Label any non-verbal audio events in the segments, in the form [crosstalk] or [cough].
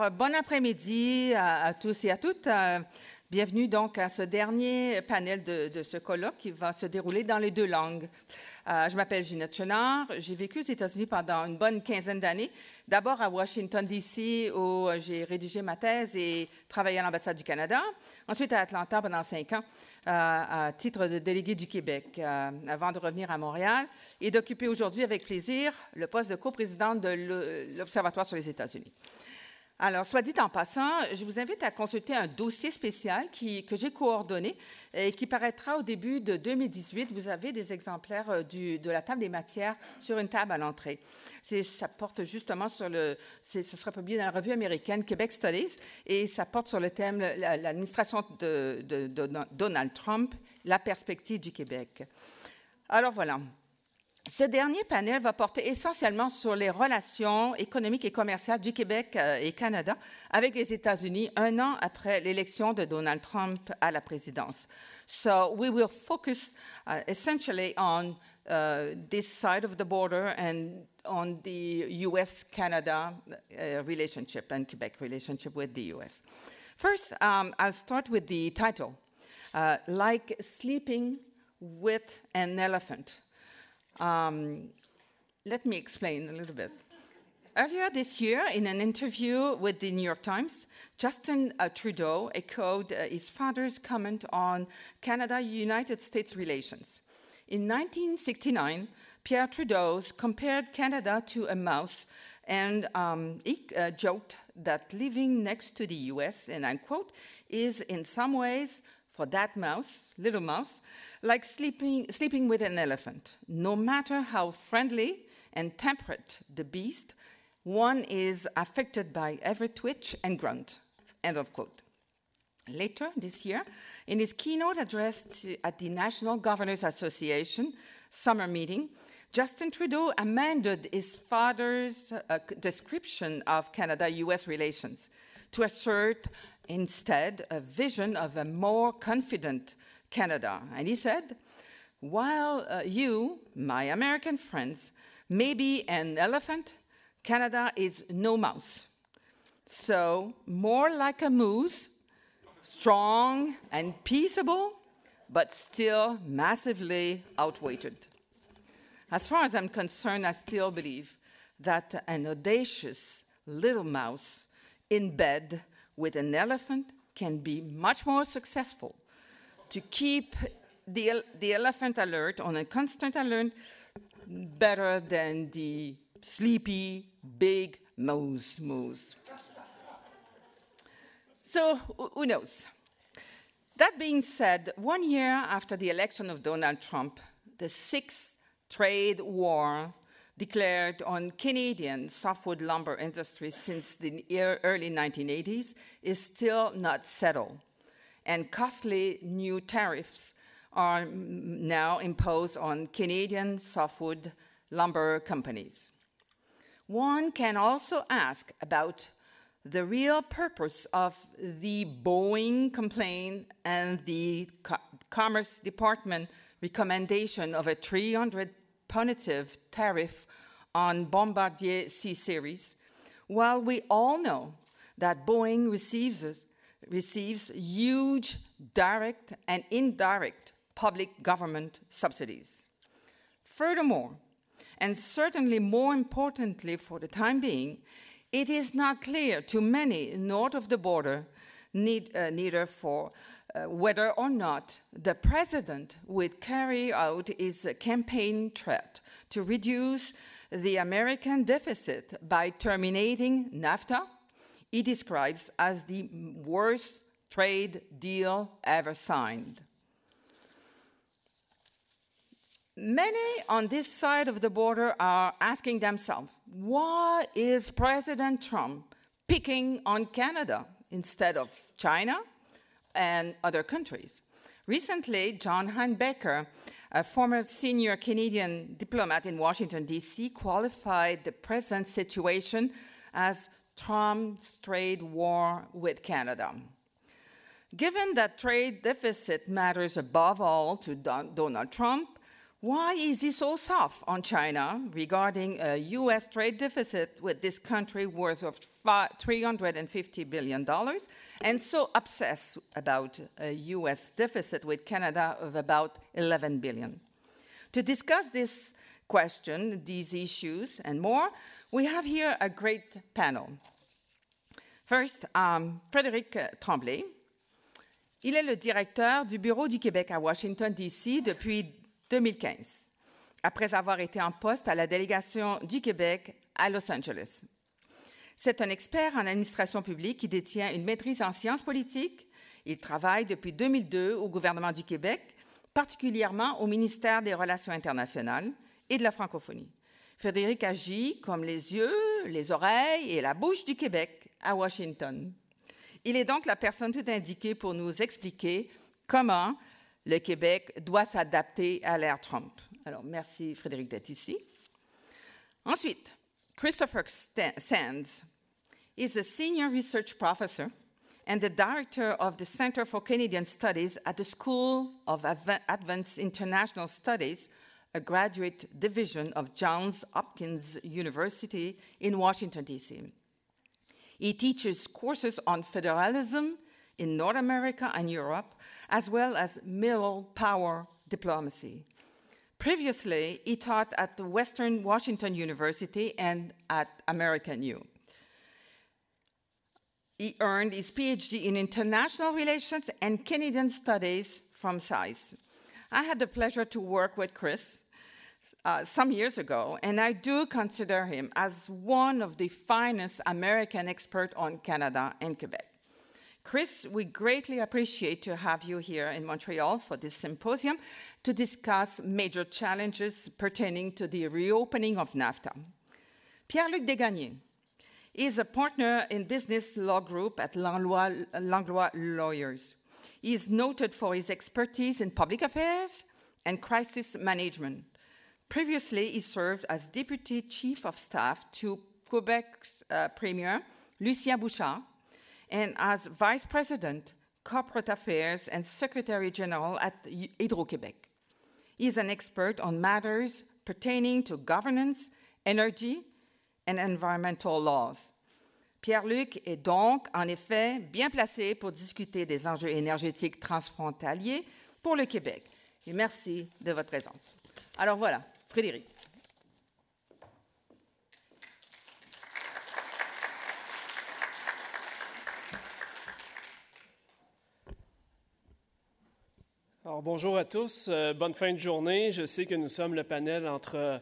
Euh, bon après-midi à, tous et à toutes. Euh, bienvenue donc à ce dernier panel de, ce colloque qui va se dérouler dans les deux langues. Euh, je m'appelle Ginette Chenard. J'ai vécu aux États-Unis pendant une bonne quinzaine d'années. D'abord à Washington, D.C., où j'ai rédigé ma thèse et travaillé à l'ambassade du Canada. Ensuite à Atlanta pendant cinq ans à titre de déléguée du Québec, avant de revenir à Montréal et d'occuper aujourd'hui avec plaisir le poste de coprésidente de l'Observatoire sur les États-Unis. Alors, soit dit en passant, je vous invite à consulter un dossier spécial que j'ai coordonné et qui paraîtra au début de 2018. Vous avez des exemplaires euh, de la table des matières sur une table à l'entrée. Ça porte justement sur le... Ce sera publié dans la revue américaine Québec Studies et ça porte sur le thème l'administration de Donald Trump, la perspective du Québec. Alors voilà. Ce dernier panel va porter essentiellement sur les relations économiques et commerciales du Québec euh, et Canada avec les États-Unis un an après l'élection de Donald Trump à la présidence. So we will focus uh, essentially on uh, this side of the border and on the U.S.-Canada uh, relationship and Quebec relationship with the U.S. First, um, I'll start with the title, uh, Like Sleeping with an Elephant. Um, let me explain a little bit. Earlier this year, in an interview with the New York Times, Justin uh, Trudeau echoed uh, his father's comment on Canada United States relations. In 1969, Pierre Trudeau compared Canada to a mouse and um, he uh, joked that living next to the US, and I quote, is in some ways for that mouse, little mouse, like sleeping, sleeping with an elephant. No matter how friendly and temperate the beast, one is affected by every twitch and grunt. End of quote. Later this year, in his keynote address at the National Governors Association summer meeting, Justin Trudeau amended his father's uh, description of Canada US relations to assert instead a vision of a more confident Canada. And he said, while uh, you, my American friends, may be an elephant, Canada is no mouse. So, more like a moose, strong and peaceable, but still massively outweighted. As far as I'm concerned, I still believe that an audacious little mouse in bed with an elephant can be much more successful. To keep the, the elephant alert on a constant alert better than the sleepy, big moose moose. so, who knows? That being said, one year after the election of Donald Trump, the sixth trade war declared on Canadian softwood lumber industry since the early 1980s is still not settled, and costly new tariffs are now imposed on Canadian softwood lumber companies. One can also ask about the real purpose of the Boeing complaint and the Co Commerce Department recommendation of a 300 punitive tariff on Bombardier C Series, while we all know that Boeing receives, receives huge direct and indirect public government subsidies. Furthermore, and certainly more importantly for the time being, it is not clear to many north of the border, need, uh, neither for uh, whether or not the president would carry out his campaign threat to reduce the American deficit by terminating NAFTA, he describes as the worst trade deal ever signed. Many on this side of the border are asking themselves why is President Trump picking on Canada instead of China, and other countries. Recently, John Heinbecker, a former senior Canadian diplomat in Washington, D.C., qualified the present situation as Trump's trade war with Canada. Given that trade deficit matters above all to Donald Trump, why is he so soft on China regarding a US trade deficit with this country worth of $350 billion and so obsessed about a US deficit with Canada of about 11 billion? To discuss this question, these issues, and more, we have here a great panel. First, um, Frédéric Tremblay. Il est le directeur du Bureau du Québec à Washington, D.C. depuis 2015, après avoir été en poste à la délégation du Québec à Los Angeles. C'est un expert en administration publique qui détient une maîtrise en sciences politiques. Il travaille depuis 2002 au gouvernement du Québec, particulièrement au ministère des Relations internationales et de la francophonie. Frédéric agit comme les yeux, les oreilles et la bouche du Québec à Washington. Il est donc la personne tout indiquée pour nous expliquer comment le Québec doit s'adapter à l'ère Trump. Alors, merci Frédéric d'être ici. Ensuite, Christopher Sands is a senior research professor and the director of the Center for Canadian Studies at the School of Advanced International Studies, a graduate division of Johns Hopkins University in Washington, D.C. He teaches courses on federalism in North America and Europe, as well as middle power diplomacy. Previously, he taught at the Western Washington University and at American U. He earned his PhD in international relations and Canadian studies from SICE. I had the pleasure to work with Chris uh, some years ago, and I do consider him as one of the finest American experts on Canada and Quebec. Chris, we greatly appreciate to have you here in Montreal for this symposium to discuss major challenges pertaining to the reopening of NAFTA. Pierre-Luc Degagne is a partner in business law group at Langlois, Langlois Lawyers. He is noted for his expertise in public affairs and crisis management. Previously, he served as deputy chief of staff to Quebec's uh, premier, Lucien Bouchard, and as Vice President, Corporate Affairs, and Secretary General at Hydro-Québec. He is an expert on matters pertaining to governance, energy, and environmental laws. Pierre-Luc est donc, en effet, bien placé pour discuter des enjeux énergétiques transfrontaliers pour le Québec. Et merci de votre présence. Alors voilà, Frédéric. Alors, bonjour à tous, euh, bonne fin de journée. Je sais que nous sommes le panel entre,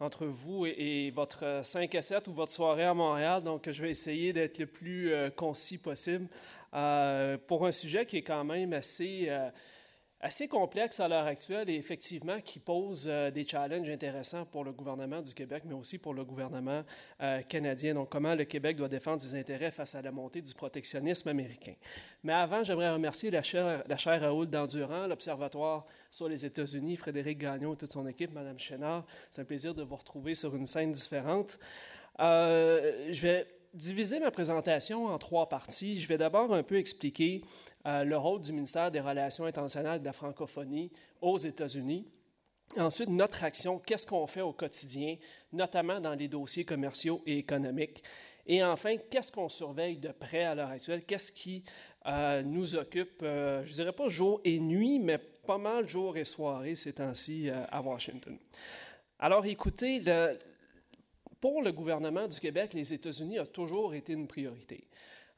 entre vous et, votre 5 euh, à 7 ou votre soirée à Montréal, donc je vais essayer d'être le plus euh, concis possible pour un sujet qui est quand même assez assez complexe à l'heure actuelle et effectivement qui pose euh, des challenges intéressants pour le gouvernement du Québec, mais aussi pour le gouvernement euh, canadien. Donc, comment le Québec doit défendre ses intérêts face à la montée du protectionnisme américain. Mais avant, j'aimerais remercier la chère la Raoul Dandurand, l'Observatoire sur les États-Unis, Frédéric Gagnon et toute son équipe, Madame Chénard. C'est un plaisir de vous retrouver sur une scène différente. Euh, je vais diviser ma présentation en trois parties. Je vais d'abord un peu expliquer euh, le rôle du ministère des Relations internationales de la francophonie aux États-Unis. Ensuite, notre action, qu'est-ce qu'on fait au quotidien, notamment dans les dossiers commerciaux et économiques. Et enfin, qu'est-ce qu'on surveille de près à l'heure actuelle? Qu'est-ce qui euh, nous occupe, je euh, je dirais pas jour et nuit, mais pas mal jour et soirée ces temps-ci à Washington? Alors écoutez, le, pour le gouvernement du Québec, les États-Unis ont toujours été une priorité.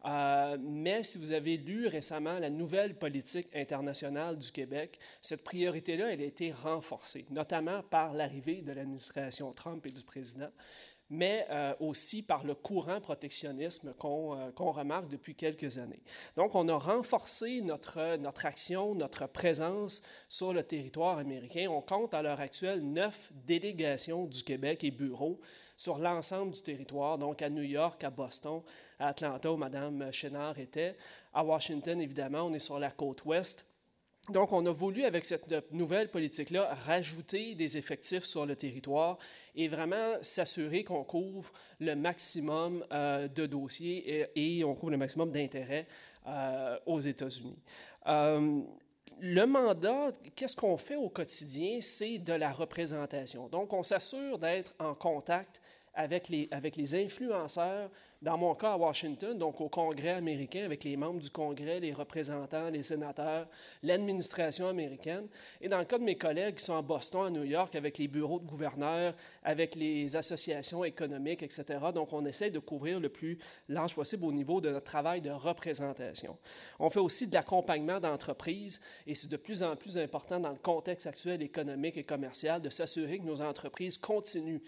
Euh, mais si vous avez lu récemment la nouvelle politique internationale du Québec, cette priorité-là, elle a été renforcée, notamment par l'arrivée de l'administration Trump et du président, mais euh, aussi par le courant protectionnisme euh, qu'on remarque depuis quelques années. Donc, on a renforcé notre, notre action, notre présence sur le territoire américain. On compte à l'heure actuelle neuf délégations du Québec et bureaux sur l'ensemble du territoire, donc à New York, à Boston, à Atlanta où Mme Chénard était, à Washington évidemment, on est sur la côte ouest. Donc, on a voulu, avec cette nouvelle politique-là, rajouter des effectifs sur le territoire et vraiment s'assurer qu'on couvre le maximum euh, de dossiers et, on couvre le maximum d'intérêts euh, aux États-Unis. Euh, le mandat, qu'est-ce qu'on fait au quotidien? C'est de la représentation. Donc, on s'assure d'être en contact avec les, avec les influenceurs, dans mon cas à Washington, donc au Congrès américain, avec les membres du Congrès, les représentants, les sénateurs, l'administration américaine. Et dans le cas de mes collègues qui sont à Boston, à New York, avec les bureaux de gouverneurs, avec les associations économiques, etc. Donc, on essaie de couvrir le plus large possible au niveau de notre travail de représentation. On fait aussi de l'accompagnement d'entreprises et c'est de plus en plus important dans le contexte actuel économique et commercial de s'assurer que nos entreprises continuent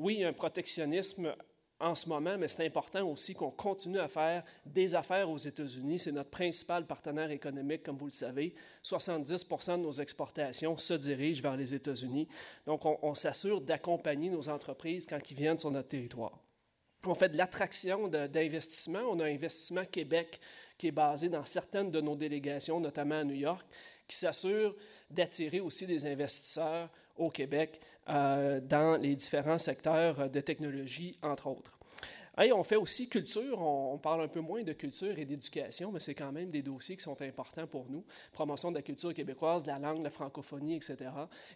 oui, un protectionnisme en ce moment, mais c'est important aussi qu'on continue à faire des affaires aux États-Unis. C'est notre principal partenaire économique, comme vous le savez. 70 de nos exportations se dirigent vers les États-Unis. Donc, on, s'assure d'accompagner nos entreprises quand elles viennent sur notre territoire. On fait de l'attraction d'investissement. On a Investissement Québec qui est basé dans certaines de nos délégations, notamment à New York, qui s'assure d'attirer aussi des investisseurs au Québec euh, dans les différents secteurs euh, de technologie, entre autres. Et on fait aussi culture, on, parle un peu moins de culture et d'éducation, mais c'est quand même des dossiers qui sont importants pour nous. Promotion de la culture québécoise, de la langue, de la francophonie, etc.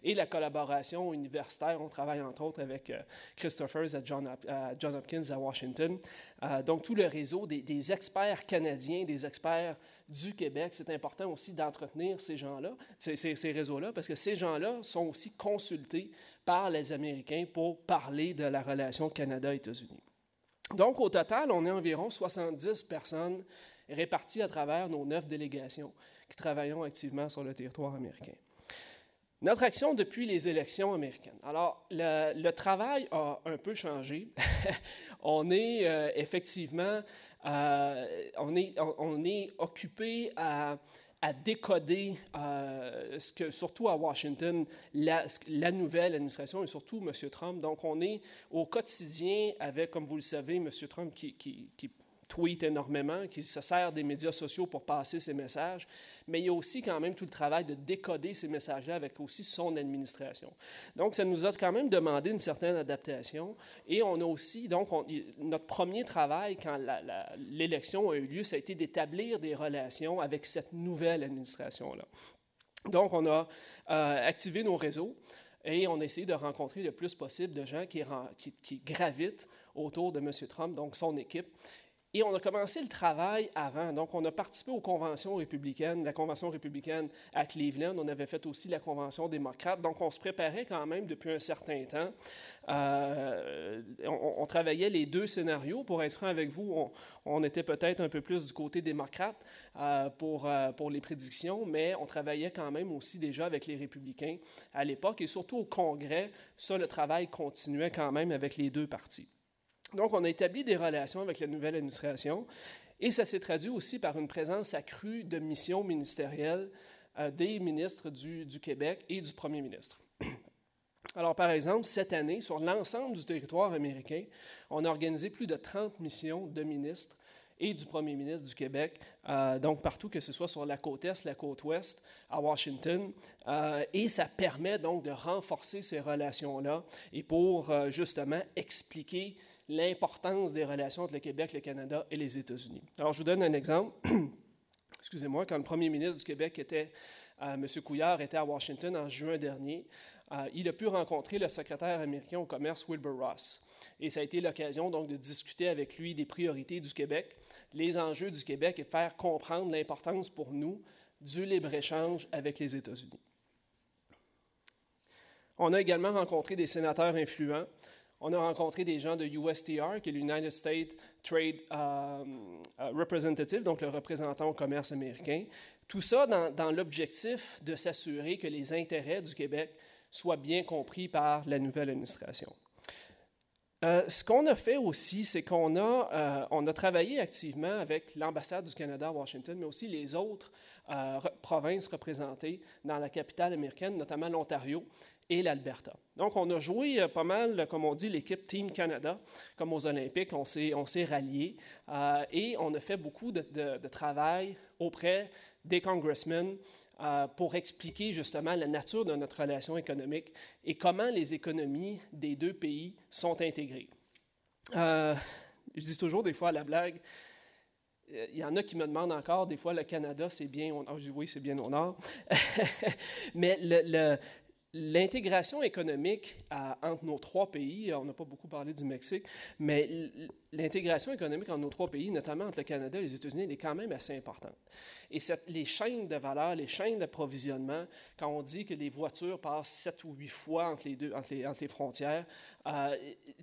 Et la collaboration universitaire, on travaille entre autres avec Christopher euh, Christophers à John, Hopkins à Washington. donc tout le réseau des, experts canadiens, des experts du Québec, c'est important aussi d'entretenir ces gens-là, ces, ces réseaux-là, parce que ces gens-là sont aussi consultés par les Américains pour parler de la relation Canada-États-Unis. Donc, au total, on est environ 70 personnes réparties à travers nos neuf délégations qui travaillons activement sur le territoire américain. Notre action depuis les élections américaines. Alors, le, travail a un peu changé. [laughs] on est euh, effectivement, euh, on est, on est occupé à à décoder, euh, ce que, surtout à Washington, la, la, nouvelle administration et surtout M. Trump. Donc, on est au quotidien avec, comme vous le savez, M. Trump qui, qui tweet énormément, qui se sert des médias sociaux pour passer ses messages, mais il y a aussi quand même tout le travail de décoder ces messages-là avec aussi son administration. Donc, ça nous a quand même demandé une certaine adaptation. Et on a aussi, donc, notre premier travail quand l'élection a eu lieu, ça a été d'établir des relations avec cette nouvelle administration-là. Donc, on a euh, activé nos réseaux et on a essayé de rencontrer le plus possible de gens qui, qui, qui gravitent autour de M. Trump, donc son équipe. Et on a commencé le travail avant. Donc, on a participé aux conventions républicaines, la convention républicaine à Cleveland. On avait fait aussi la convention démocrate. Donc, on se préparait quand même depuis un certain temps. Euh, on, travaillait les deux scénarios. Pour être franc avec vous, on, était peut-être un peu plus du côté démocrate euh, pour, euh, pour les prédictions, mais on travaillait quand même aussi déjà avec les républicains à l'époque et surtout au Congrès. Ça, le travail continuait quand même avec les deux partis. Donc, on a établi des relations avec la nouvelle administration et ça s'est traduit aussi par une présence accrue de missions ministérielles euh, des ministres du, Québec et du premier ministre. [clears throat] Alors, par exemple, cette année, sur l'ensemble du territoire américain, on a organisé plus de 30 missions de ministres et du premier ministre du Québec, euh, donc partout, que ce soit sur la côte Est, la côte Ouest, à Washington. Euh, et ça permet donc de renforcer ces relations-là et pour justement expliquer l'importance des relations entre le Québec, le Canada et les États-Unis. Alors, je vous donne un exemple. [clears throat] Excusez-moi, quand le premier ministre du Québec était, euh, M. Couillard, était à Washington en juin dernier, euh, il a pu rencontrer le secrétaire américain au commerce Wilbur Ross. Et ça a été l'occasion donc de discuter avec lui des priorités du Québec, les enjeux du Québec et faire comprendre l'importance pour nous du libre-échange avec les États-Unis. On a également rencontré des sénateurs influents on a rencontré des gens de USTR, qui est l'United States Trade euh, euh, Representative, donc le représentant au commerce américain. Tout ça dans, l'objectif de s'assurer que les intérêts du Québec soient bien compris par la nouvelle administration. Euh, ce qu'on a fait aussi, c'est qu'on a, travaillé activement avec l'ambassade du Canada à Washington, mais aussi les autres provinces représentées dans la capitale américaine, notamment l'Ontario, et l'Alberta. Donc, on a joué euh, pas mal, euh, comme on dit, l'équipe Team Canada, comme aux Olympiques, on s'est, on s'est ralliés euh, et on a fait beaucoup de, travail auprès des congressmen pour expliquer justement la nature de notre relation économique et comment les économies des deux pays sont intégrées. je dis toujours des fois à la blague, il y en a qui me demandent encore des fois le Canada, c'est bien au nord. Je oui, c'est bien au nord. [laughs] Mais le, L'intégration économique entre nos trois pays, on n'a pas beaucoup parlé du Mexique, mais l'intégration économique entre nos trois pays, notamment entre le Canada et les États-Unis, est quand même assez importante. Et cette, les chaînes de valeur, les chaînes d'approvisionnement, quand on dit que les voitures passent sept ou huit fois entre les, deux, entre les, frontières, euh,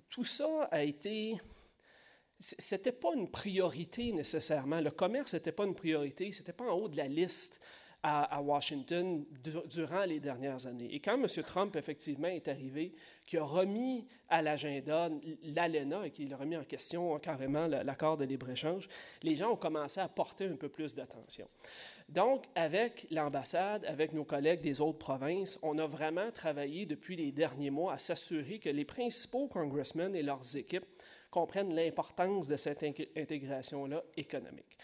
tout ça a été n'était pas une priorité nécessairement. Le commerce n'était pas une priorité, c'était pas en haut de la liste à, Washington durant les dernières années. Et quand M. Trump, effectivement, est arrivé, qui a remis à l'agenda l'ALENA et qui a remis en question hein, carrément l'accord de libre-échange, les gens ont commencé à porter un peu plus d'attention. Donc, avec l'ambassade, avec nos collègues des autres provinces, on a vraiment travaillé depuis les derniers mois à s'assurer que les principaux congressmen et leurs équipes comprennent l'importance de cette intégration-là économique.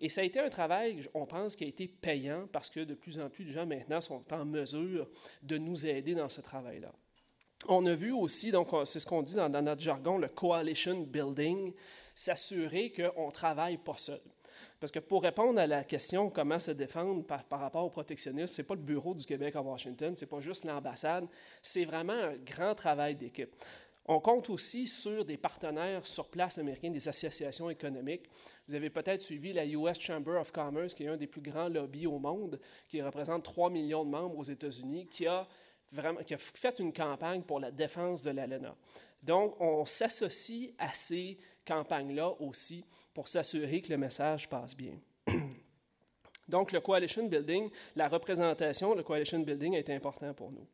Et ça a été un travail, on pense, qui a été payant parce que de plus en plus de gens maintenant sont en mesure de nous aider dans ce travail-là. On a vu aussi, donc c'est ce qu'on dit dans, dans, notre jargon, le coalition building, s'assurer qu'on travaille pas seul. Parce que pour répondre à la question comment se défendre par, rapport au protectionnisme, c'est pas le bureau du Québec à Washington, c'est pas juste l'ambassade, c'est vraiment un grand travail d'équipe. On compte aussi sur des partenaires sur place américains, des associations économiques. Vous avez peut-être suivi la US Chamber of Commerce, qui est un des plus grands lobbies au monde, qui représente 3 millions de membres aux États-Unis, qui a, vraiment, fait une campagne pour la défense de l'ALENA. Donc, on s'associe à ces campagnes-là aussi pour s'assurer que le message passe bien. [clears throat] Donc, le coalition building, la représentation, le coalition building est important pour nous.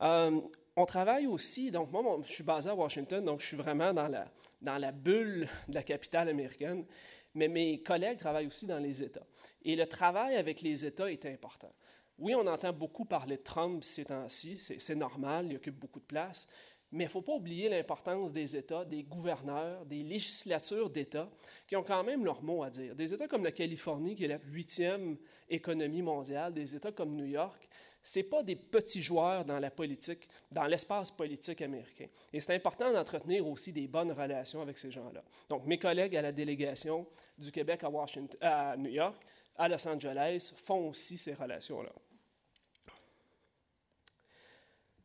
Euh, on travaille aussi, donc moi, je suis basé à Washington, donc je suis vraiment dans la, bulle de la capitale américaine, mais mes collègues travaillent aussi dans les États. Et le travail avec les États est important. Oui, on entend beaucoup parler de Trump ces temps-ci, c'est normal, il occupe beaucoup de place, mais il ne faut pas oublier l'importance des États, des gouverneurs, des législatures d'États qui ont quand même leur mot à dire. Des États comme la Californie, qui est la huitième économie mondiale, des États comme New York, ce pas des petits joueurs dans la politique, dans l'espace politique américain. Et c'est important d'entretenir aussi des bonnes relations avec ces gens-là. Donc, mes collègues à la délégation du Québec à, Washington, à New York, à Los Angeles, font aussi ces relations-là.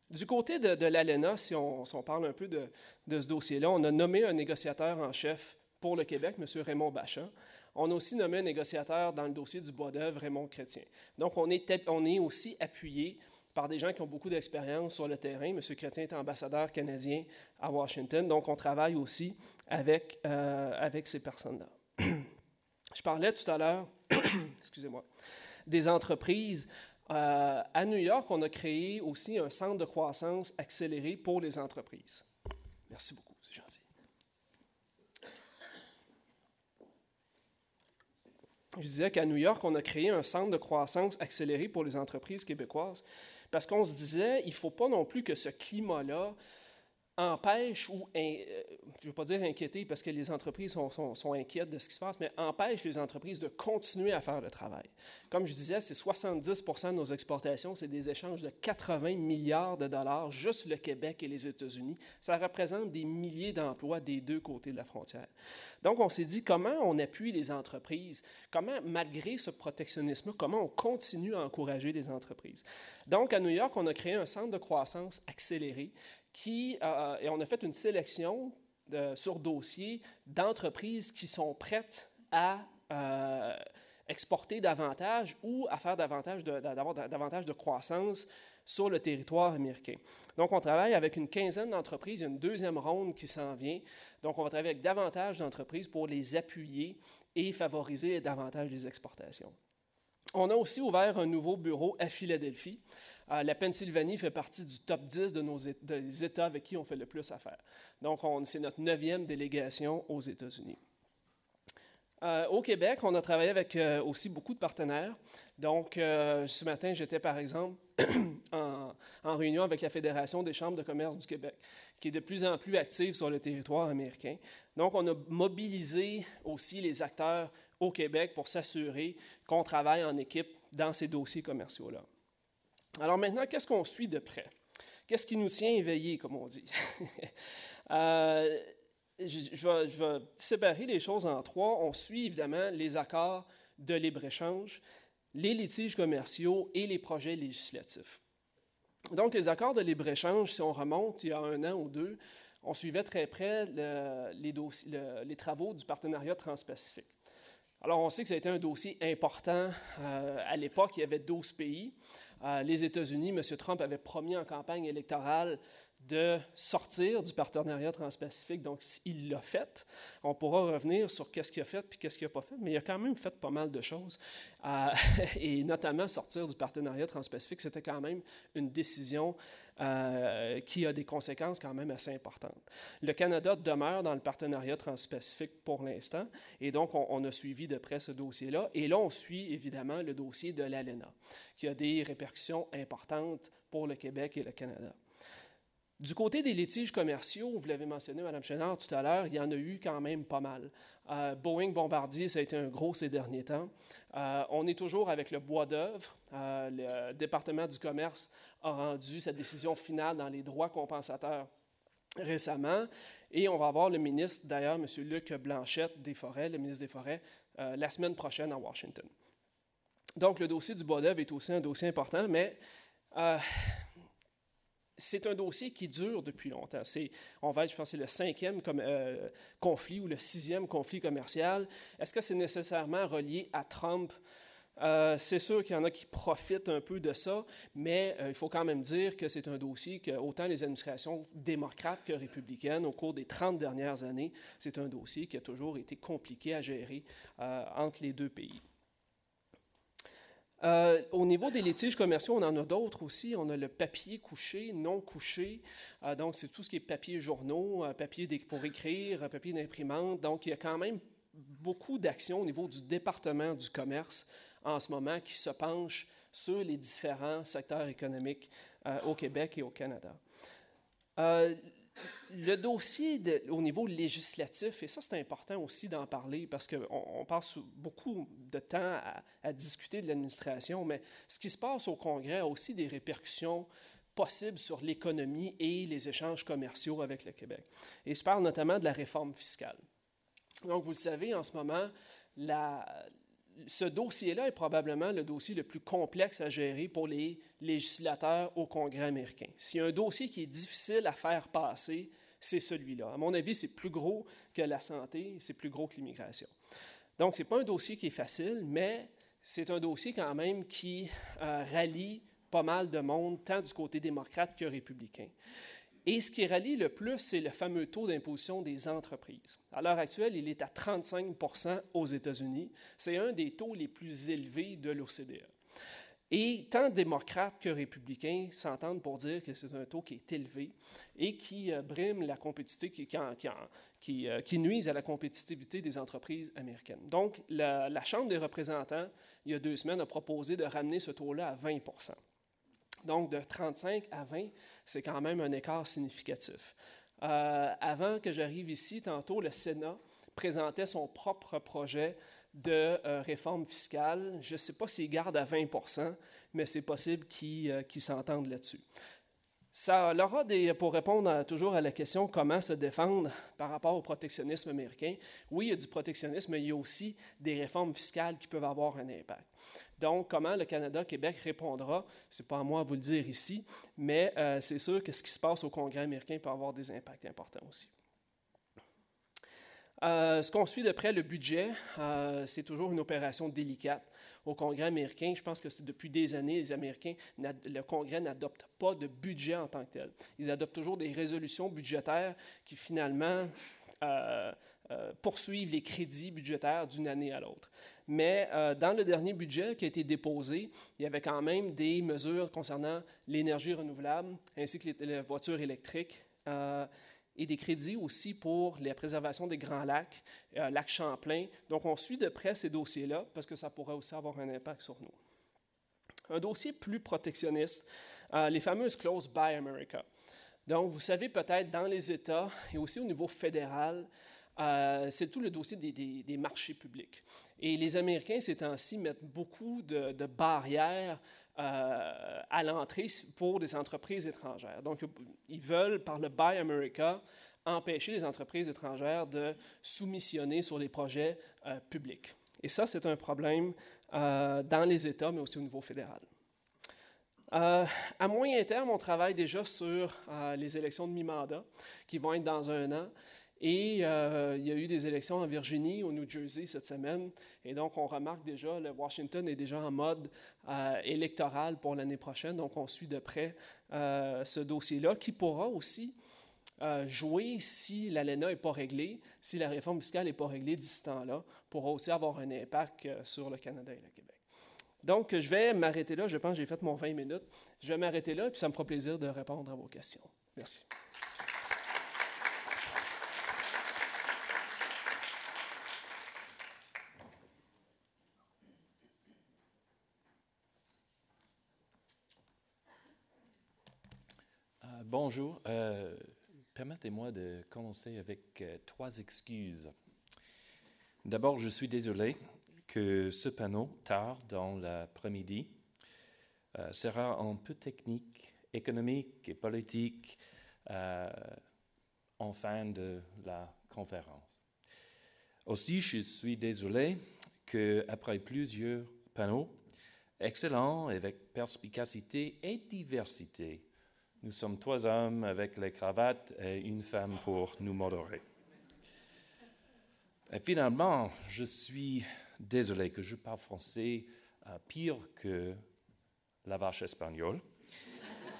Du côté de, l'ALENA, si on, parle un peu de, ce dossier-là, on a nommé un négociateur en chef pour le Québec, M. Raymond Bachan, on a aussi nommé un négociateur dans le dossier du bois d'œuvre, Raymond Chrétien. Donc, on est, on est aussi appuyé par des gens qui ont beaucoup d'expérience sur le terrain. M. Chrétien est ambassadeur canadien à Washington, donc on travaille aussi avec, euh, avec ces personnes-là. [clears throat] Je parlais tout à l'heure, [clears throat] excusez-moi, des entreprises. Euh, à New York, on a créé aussi un centre de croissance accélérée pour les entreprises. Merci beaucoup, c'est gentil. je disais qu'à New York, on a créé un centre de croissance accéléré pour les entreprises québécoises parce qu'on se disait, il ne faut pas non plus que ce climat-là empêche ou, euh, je ne veux pas dire inquiéter parce que les entreprises sont, sont, sont, inquiètes de ce qui se passe, mais empêche les entreprises de continuer à faire le travail. Comme je disais, c'est 70 de nos exportations, c'est des échanges de 80 milliards de dollars, juste le Québec et les États-Unis. Ça représente des milliers d'emplois des deux côtés de la frontière. Donc, on s'est dit comment on appuie les entreprises, comment, malgré ce protectionnisme, comment on continue à encourager les entreprises. Donc, à New York, on a créé un centre de croissance accélérée qui, euh, euh, et on a fait une sélection de, sur dossier d'entreprises qui sont prêtes à euh, exporter davantage ou à faire davantage de, d'avoir davantage de croissance sur le territoire américain. Donc, on travaille avec une quinzaine d'entreprises, une deuxième ronde qui s'en vient. Donc, on va travailler avec davantage d'entreprises pour les appuyer et favoriser davantage les exportations. On a aussi ouvert un nouveau bureau à Philadelphie. Euh, la Pennsylvanie fait partie du top 10 de nos des États avec qui on fait le plus affaire. Donc, c'est notre neuvième délégation aux États-Unis. Euh, au Québec, on a travaillé avec euh, aussi beaucoup de partenaires. Donc, ce matin, j'étais par exemple [clears throat] en, en, réunion avec la Fédération des chambres de commerce du Québec, qui est de plus en plus active sur le territoire américain. Donc, on a mobilisé aussi les acteurs au Québec pour s'assurer qu'on travaille en équipe dans ces dossiers commerciaux-là. Alors maintenant, qu'est-ce qu'on suit de près? Qu'est-ce qui nous tient éveillés, comme on dit? [laughs] Euh, je, vais, séparer les choses en trois. On suit évidemment les accords de libre-échange, les litiges commerciaux et les projets législatifs. Donc, les accords de libre-échange, si on remonte il y a un an ou deux, on suivait très près les travaux du partenariat transpacifique. Alors, on sait que ça a été un dossier important. Euh, à l'époque, il y avait 12 pays. Euh, les États-Unis, M. Trump avait promis en campagne électorale de sortir du partenariat transpacifique. Donc, il l'a fait. On pourra revenir sur qu'est-ce qu'il a fait puis qu'est-ce qu'il n'a pas fait, mais il a quand même fait pas mal de choses. Euh, [laughs] et notamment, sortir du partenariat transpacifique, c'était quand même une décision euh, qui a des conséquences quand même assez importantes. Le Canada demeure dans le partenariat transpacifique pour l'instant, et donc on, on, a suivi de près ce dossier-là. Et là, on suit évidemment le dossier de l'ALENA, qui a des répercussions importantes pour le Québec et le Canada. Du côté des litiges commerciaux, vous l'avez mentionné, Mme Chenard, tout à l'heure, il y en a eu quand même pas mal. Euh, Boeing Bombardier, ça a été un gros ces derniers temps. Euh, on est toujours avec le bois d'œuvre. Euh, le département du commerce a rendu sa décision finale dans les droits compensateurs récemment. Et on va avoir le ministre, d'ailleurs, M. Luc Blanchette des Forêts, le ministre des Forêts, la semaine prochaine à Washington. Donc, le dossier du bois d'œuvre est aussi un dossier important, mais c'est un dossier qui dure depuis longtemps. C'est, on va être, le cinquième comme, euh, conflit ou le sixième conflit commercial. Est-ce que c'est nécessairement relié à Trump? Euh, c'est sûr qu'il y en a qui profitent un peu de ça, mais euh, il faut quand même dire que c'est un dossier que autant les administrations démocrates que républicaines, au cours des 30 dernières années, c'est un dossier qui a toujours été compliqué à gérer entre les deux pays. Euh, au niveau des litiges commerciaux, on en a d'autres aussi. On a le papier couché, non couché. Euh, donc, c'est tout ce qui est papier journaux, euh, papier pour écrire, papier d'imprimante. Donc, il y a quand même beaucoup d'actions au niveau du département du commerce en ce moment qui se penchent sur les différents secteurs économiques au Québec et au Canada le dossier au niveau législatif, et ça c'est important aussi d'en parler parce qu'on on passe beaucoup de temps à, à discuter de l'administration, mais ce qui se passe au Congrès a aussi des répercussions possibles sur l'économie et les échanges commerciaux avec le Québec. Et je parle notamment de la réforme fiscale. Donc vous le savez, en ce moment, la, ce dossier-là est probablement le dossier le plus complexe à gérer pour les législateurs au Congrès américain. S'il un dossier qui est difficile à faire passer, c'est celui-là. À mon avis, c'est plus gros que la santé, c'est plus gros que l'immigration. Donc, ce n'est pas un dossier qui est facile, mais c'est un dossier quand même qui euh, rallie pas mal de monde, tant du côté démocrate que républicain. Et ce qui rallie le plus, c'est le fameux taux d'imposition des entreprises. À l'heure actuelle, il est à 35 aux États-Unis. C'est un des taux les plus élevés de l'OCDE. Et tant démocrates que républicains s'entendent pour dire que c'est un taux qui est élevé et qui euh, brime la compétitivité, qui, euh, qui, nuise à la compétitivité des entreprises américaines. Donc, la, la Chambre des représentants, il y a deux semaines, a proposé de ramener ce taux-là à 20 donc, de 35 à 20, c'est quand même un écart significatif. Euh, avant que j'arrive ici, tantôt, le Sénat présentait son propre projet de euh, réforme fiscale. Je ne sais pas s'il garde à 20 mais c'est possible qu'ils euh, s'entendent là-dessus. Ça leur des, pour répondre toujours à la question comment se défendre par rapport au protectionnisme américain, oui, il y a du protectionnisme, mais il y a aussi des réformes fiscales qui peuvent avoir un impact. Donc, comment le Canada-Québec répondra, c'est pas à moi de vous le dire ici, mais euh, c'est sûr que ce qui se passe au Congrès américain peut avoir des impacts importants aussi. Euh, ce qu'on suit de près, le budget, euh, c'est toujours une opération délicate au Congrès américain. Je pense que c'est depuis des années, les Américains, le Congrès n'adopte pas de budget en tant que tel. Ils adoptent toujours des résolutions budgétaires qui finalement euh, euh, poursuivent les crédits budgétaires d'une année à l'autre. Mais euh, dans le dernier budget qui a été déposé, il y avait quand même des mesures concernant l'énergie renouvelable ainsi que les, les voitures électriques et des crédits aussi pour la préservation des grands lacs, euh, lac Champlain. Donc, on suit de près ces dossiers-là parce que ça pourrait aussi avoir un impact sur nous. Un dossier plus protectionniste, euh, les fameuses clauses Buy America. Donc, vous savez peut-être dans les États et aussi au niveau fédéral, euh, c'est tout le dossier des, marchés publics. Et les Américains, ces temps-ci, mettent beaucoup de, de barrières euh, à l'entrée pour des entreprises étrangères. Donc, ils veulent, par le Buy America, empêcher les entreprises étrangères de soumissionner sur les projets euh, publics. Et ça, c'est un problème euh, dans les États, mais aussi au niveau fédéral. à moyen terme, on travaille déjà sur les élections de mi-mandat qui vont être dans un an. Et euh, il y a eu des élections en Virginie, au New Jersey cette semaine. Et donc, on remarque déjà, le Washington est déjà en mode euh, électoral pour l'année prochaine. Donc, on suit de près euh, ce dossier-là qui pourra aussi jouer si l'ALENA n'est pas réglée, si la réforme fiscale n'est pas réglée d'ici temps-là, pourra aussi avoir un impact sur le Canada et le Québec. Donc, je vais m'arrêter là. Je pense que j'ai fait mon 20 minutes. Je vais m'arrêter là, puis ça me fera plaisir de répondre à vos questions. Merci. bonjour. Euh, permettez-moi de commencer avec euh, trois excuses. D'abord, je suis désolé que ce panneau, tard dans l'après-midi, euh, sera un peu technique, économique et politique en fin de la conférence. Aussi, je suis désolé que, après plusieurs panneaux, excellents avec perspicacité et diversité, nous sommes trois hommes avec les cravates et une femme pour nous modérer. Et finalement, je suis désolé que je parle français euh, pire que la vache espagnole.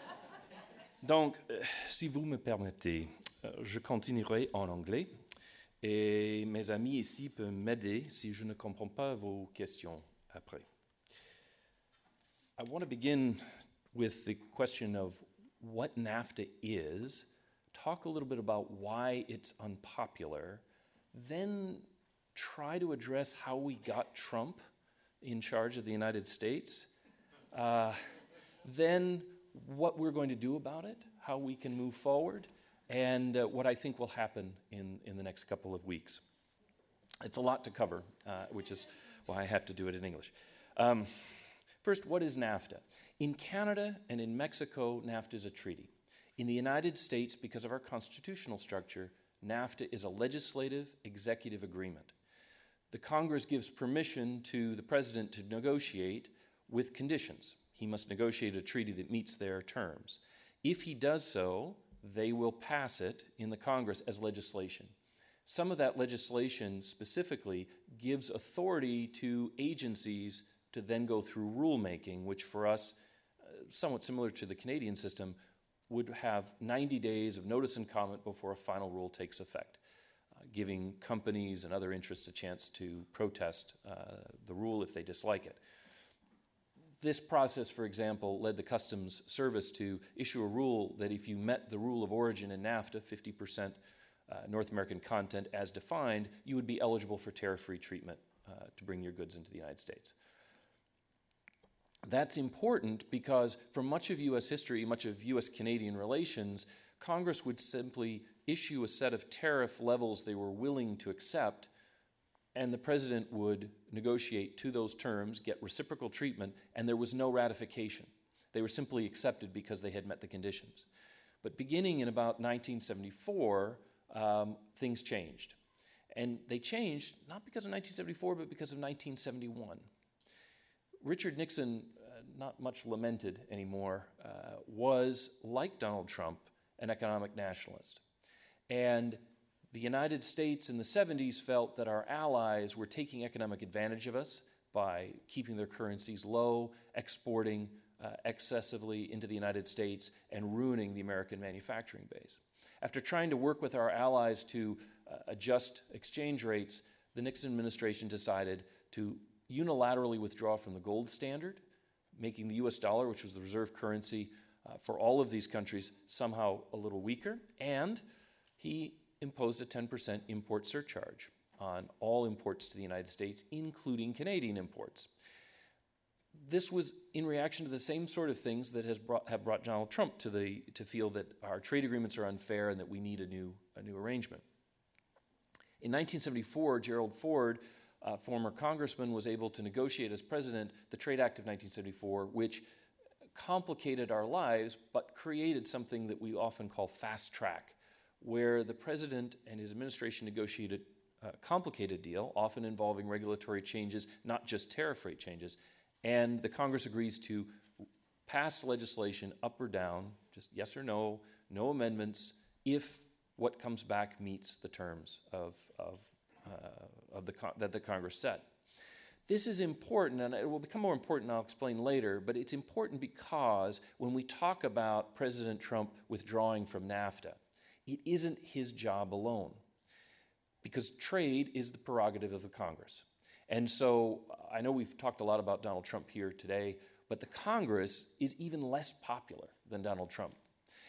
[laughs] Donc, euh, si vous me permettez, euh, je continuerai en anglais et mes amis ici peuvent m'aider si je ne comprends pas vos questions après. I want to begin with the question of what NAFTA is, talk a little bit about why it's unpopular, then try to address how we got Trump in charge of the United States, uh, then what we're going to do about it, how we can move forward, and uh, what I think will happen in, in the next couple of weeks. It's a lot to cover, uh, which is why I have to do it in English. Um, first, what is NAFTA? In Canada and in Mexico, NAFTA is a treaty. In the United States, because of our constitutional structure, NAFTA is a legislative executive agreement. The Congress gives permission to the president to negotiate with conditions. He must negotiate a treaty that meets their terms. If he does so, they will pass it in the Congress as legislation. Some of that legislation specifically gives authority to agencies to then go through rulemaking, which for us, uh, somewhat similar to the Canadian system, would have 90 days of notice and comment before a final rule takes effect, uh, giving companies and other interests a chance to protest uh, the rule if they dislike it. This process, for example, led the Customs Service to issue a rule that if you met the rule of origin in NAFTA, 50% uh, North American content as defined, you would be eligible for tariff free treatment uh, to bring your goods into the United States that's important because for much of U.S. history, much of U.S. Canadian relations, Congress would simply issue a set of tariff levels they were willing to accept, and the president would negotiate to those terms, get reciprocal treatment, and there was no ratification. They were simply accepted because they had met the conditions. But beginning in about 1974, um, things changed. And they changed not because of 1974, but because of 1971. Richard Nixon not much lamented anymore, uh, was, like Donald Trump, an economic nationalist. And the United States in the 70s felt that our allies were taking economic advantage of us by keeping their currencies low, exporting uh, excessively into the United States, and ruining the American manufacturing base. After trying to work with our allies to uh, adjust exchange rates, the Nixon administration decided to unilaterally withdraw from the gold standard making the US dollar, which was the reserve currency uh, for all of these countries, somehow a little weaker. And he imposed a 10% import surcharge on all imports to the United States, including Canadian imports. This was in reaction to the same sort of things that has brought, have brought Donald Trump to, the, to feel that our trade agreements are unfair and that we need a new, a new arrangement. In 1974, Gerald Ford uh, former congressman, was able to negotiate as president the Trade Act of 1974, which complicated our lives but created something that we often call fast track, where the president and his administration negotiated a complicated deal, often involving regulatory changes, not just tariff rate changes, and the Congress agrees to pass legislation up or down, just yes or no, no amendments, if what comes back meets the terms of, of uh, of the con- that the Congress set. This is important, and it will become more important, I'll explain later, but it's important because when we talk about President Trump withdrawing from NAFTA, it isn't his job alone, because trade is the prerogative of the Congress. And so I know we've talked a lot about Donald Trump here today, but the Congress is even less popular than Donald Trump.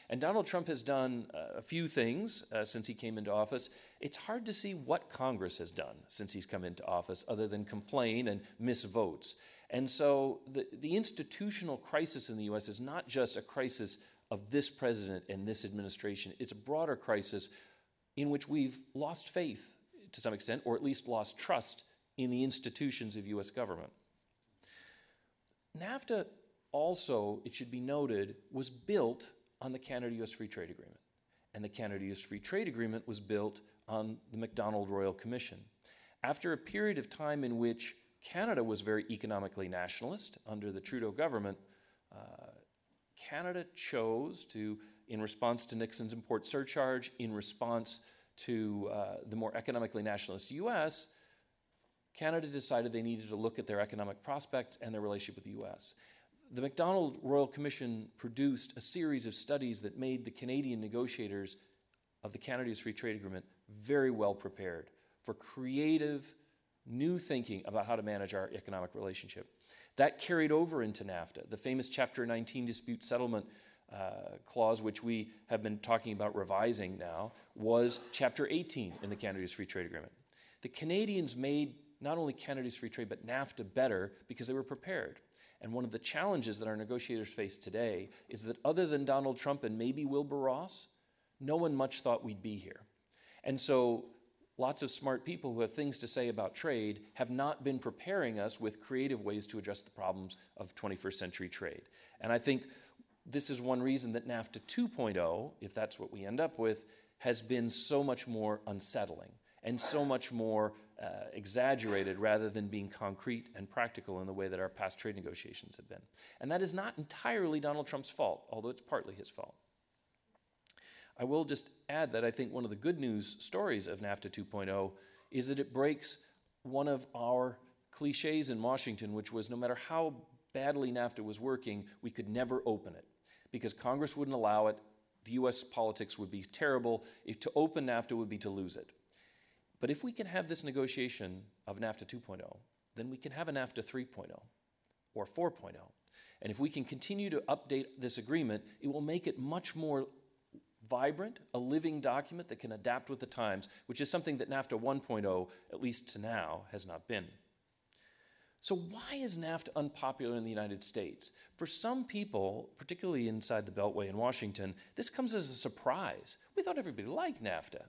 And Donald Trump has done uh, a few things uh, since he came into office. It's hard to see what Congress has done since he's come into office other than complain and miss votes. And so the, the institutional crisis in the U.S. is not just a crisis of this president and this administration, it's a broader crisis in which we've lost faith to some extent, or at least lost trust in the institutions of U.S. government. NAFTA also, it should be noted, was built on the Canada US Free Trade Agreement. And the Canada US Free Trade Agreement was built on the McDonald Royal Commission. After a period of time in which Canada was very economically nationalist under the Trudeau government, uh, Canada chose to, in response to Nixon's import surcharge, in response to uh, the more economically nationalist US, Canada decided they needed to look at their economic prospects and their relationship with the US. The MacDonald Royal Commission produced a series of studies that made the Canadian negotiators of the Canada's Free Trade Agreement very well prepared for creative new thinking about how to manage our economic relationship. That carried over into NAFTA, the famous Chapter 19 dispute settlement uh, clause, which we have been talking about revising now, was Chapter 18 in the Canada's Free Trade Agreement. The Canadians made not only Canada's Free Trade, but NAFTA better because they were prepared. And one of the challenges that our negotiators face today is that other than Donald Trump and maybe Wilbur Ross, no one much thought we'd be here. And so lots of smart people who have things to say about trade have not been preparing us with creative ways to address the problems of 21st century trade. And I think this is one reason that NAFTA 2.0, if that's what we end up with, has been so much more unsettling and so much more uh, exaggerated rather than being concrete and practical in the way that our past trade negotiations have been. And that is not entirely Donald Trump's fault, although it's partly his fault. I will just add that I think one of the good news stories of NAFTA 2.0 is that it breaks one of our cliches in Washington, which was no matter how badly NAFTA was working, we could never open it because Congress wouldn't allow it. The US politics would be terrible. If to open NAFTA would be to lose it. But if we can have this negotiation of NAFTA 2.0, then we can have a NAFTA 3.0 or 4.0. And if we can continue to update this agreement, it will make it much more vibrant, a living document that can adapt with the times, which is something that NAFTA 1.0, at least to now, has not been. So, why is NAFTA unpopular in the United States? For some people, particularly inside the Beltway in Washington, this comes as a surprise. We thought everybody liked NAFTA.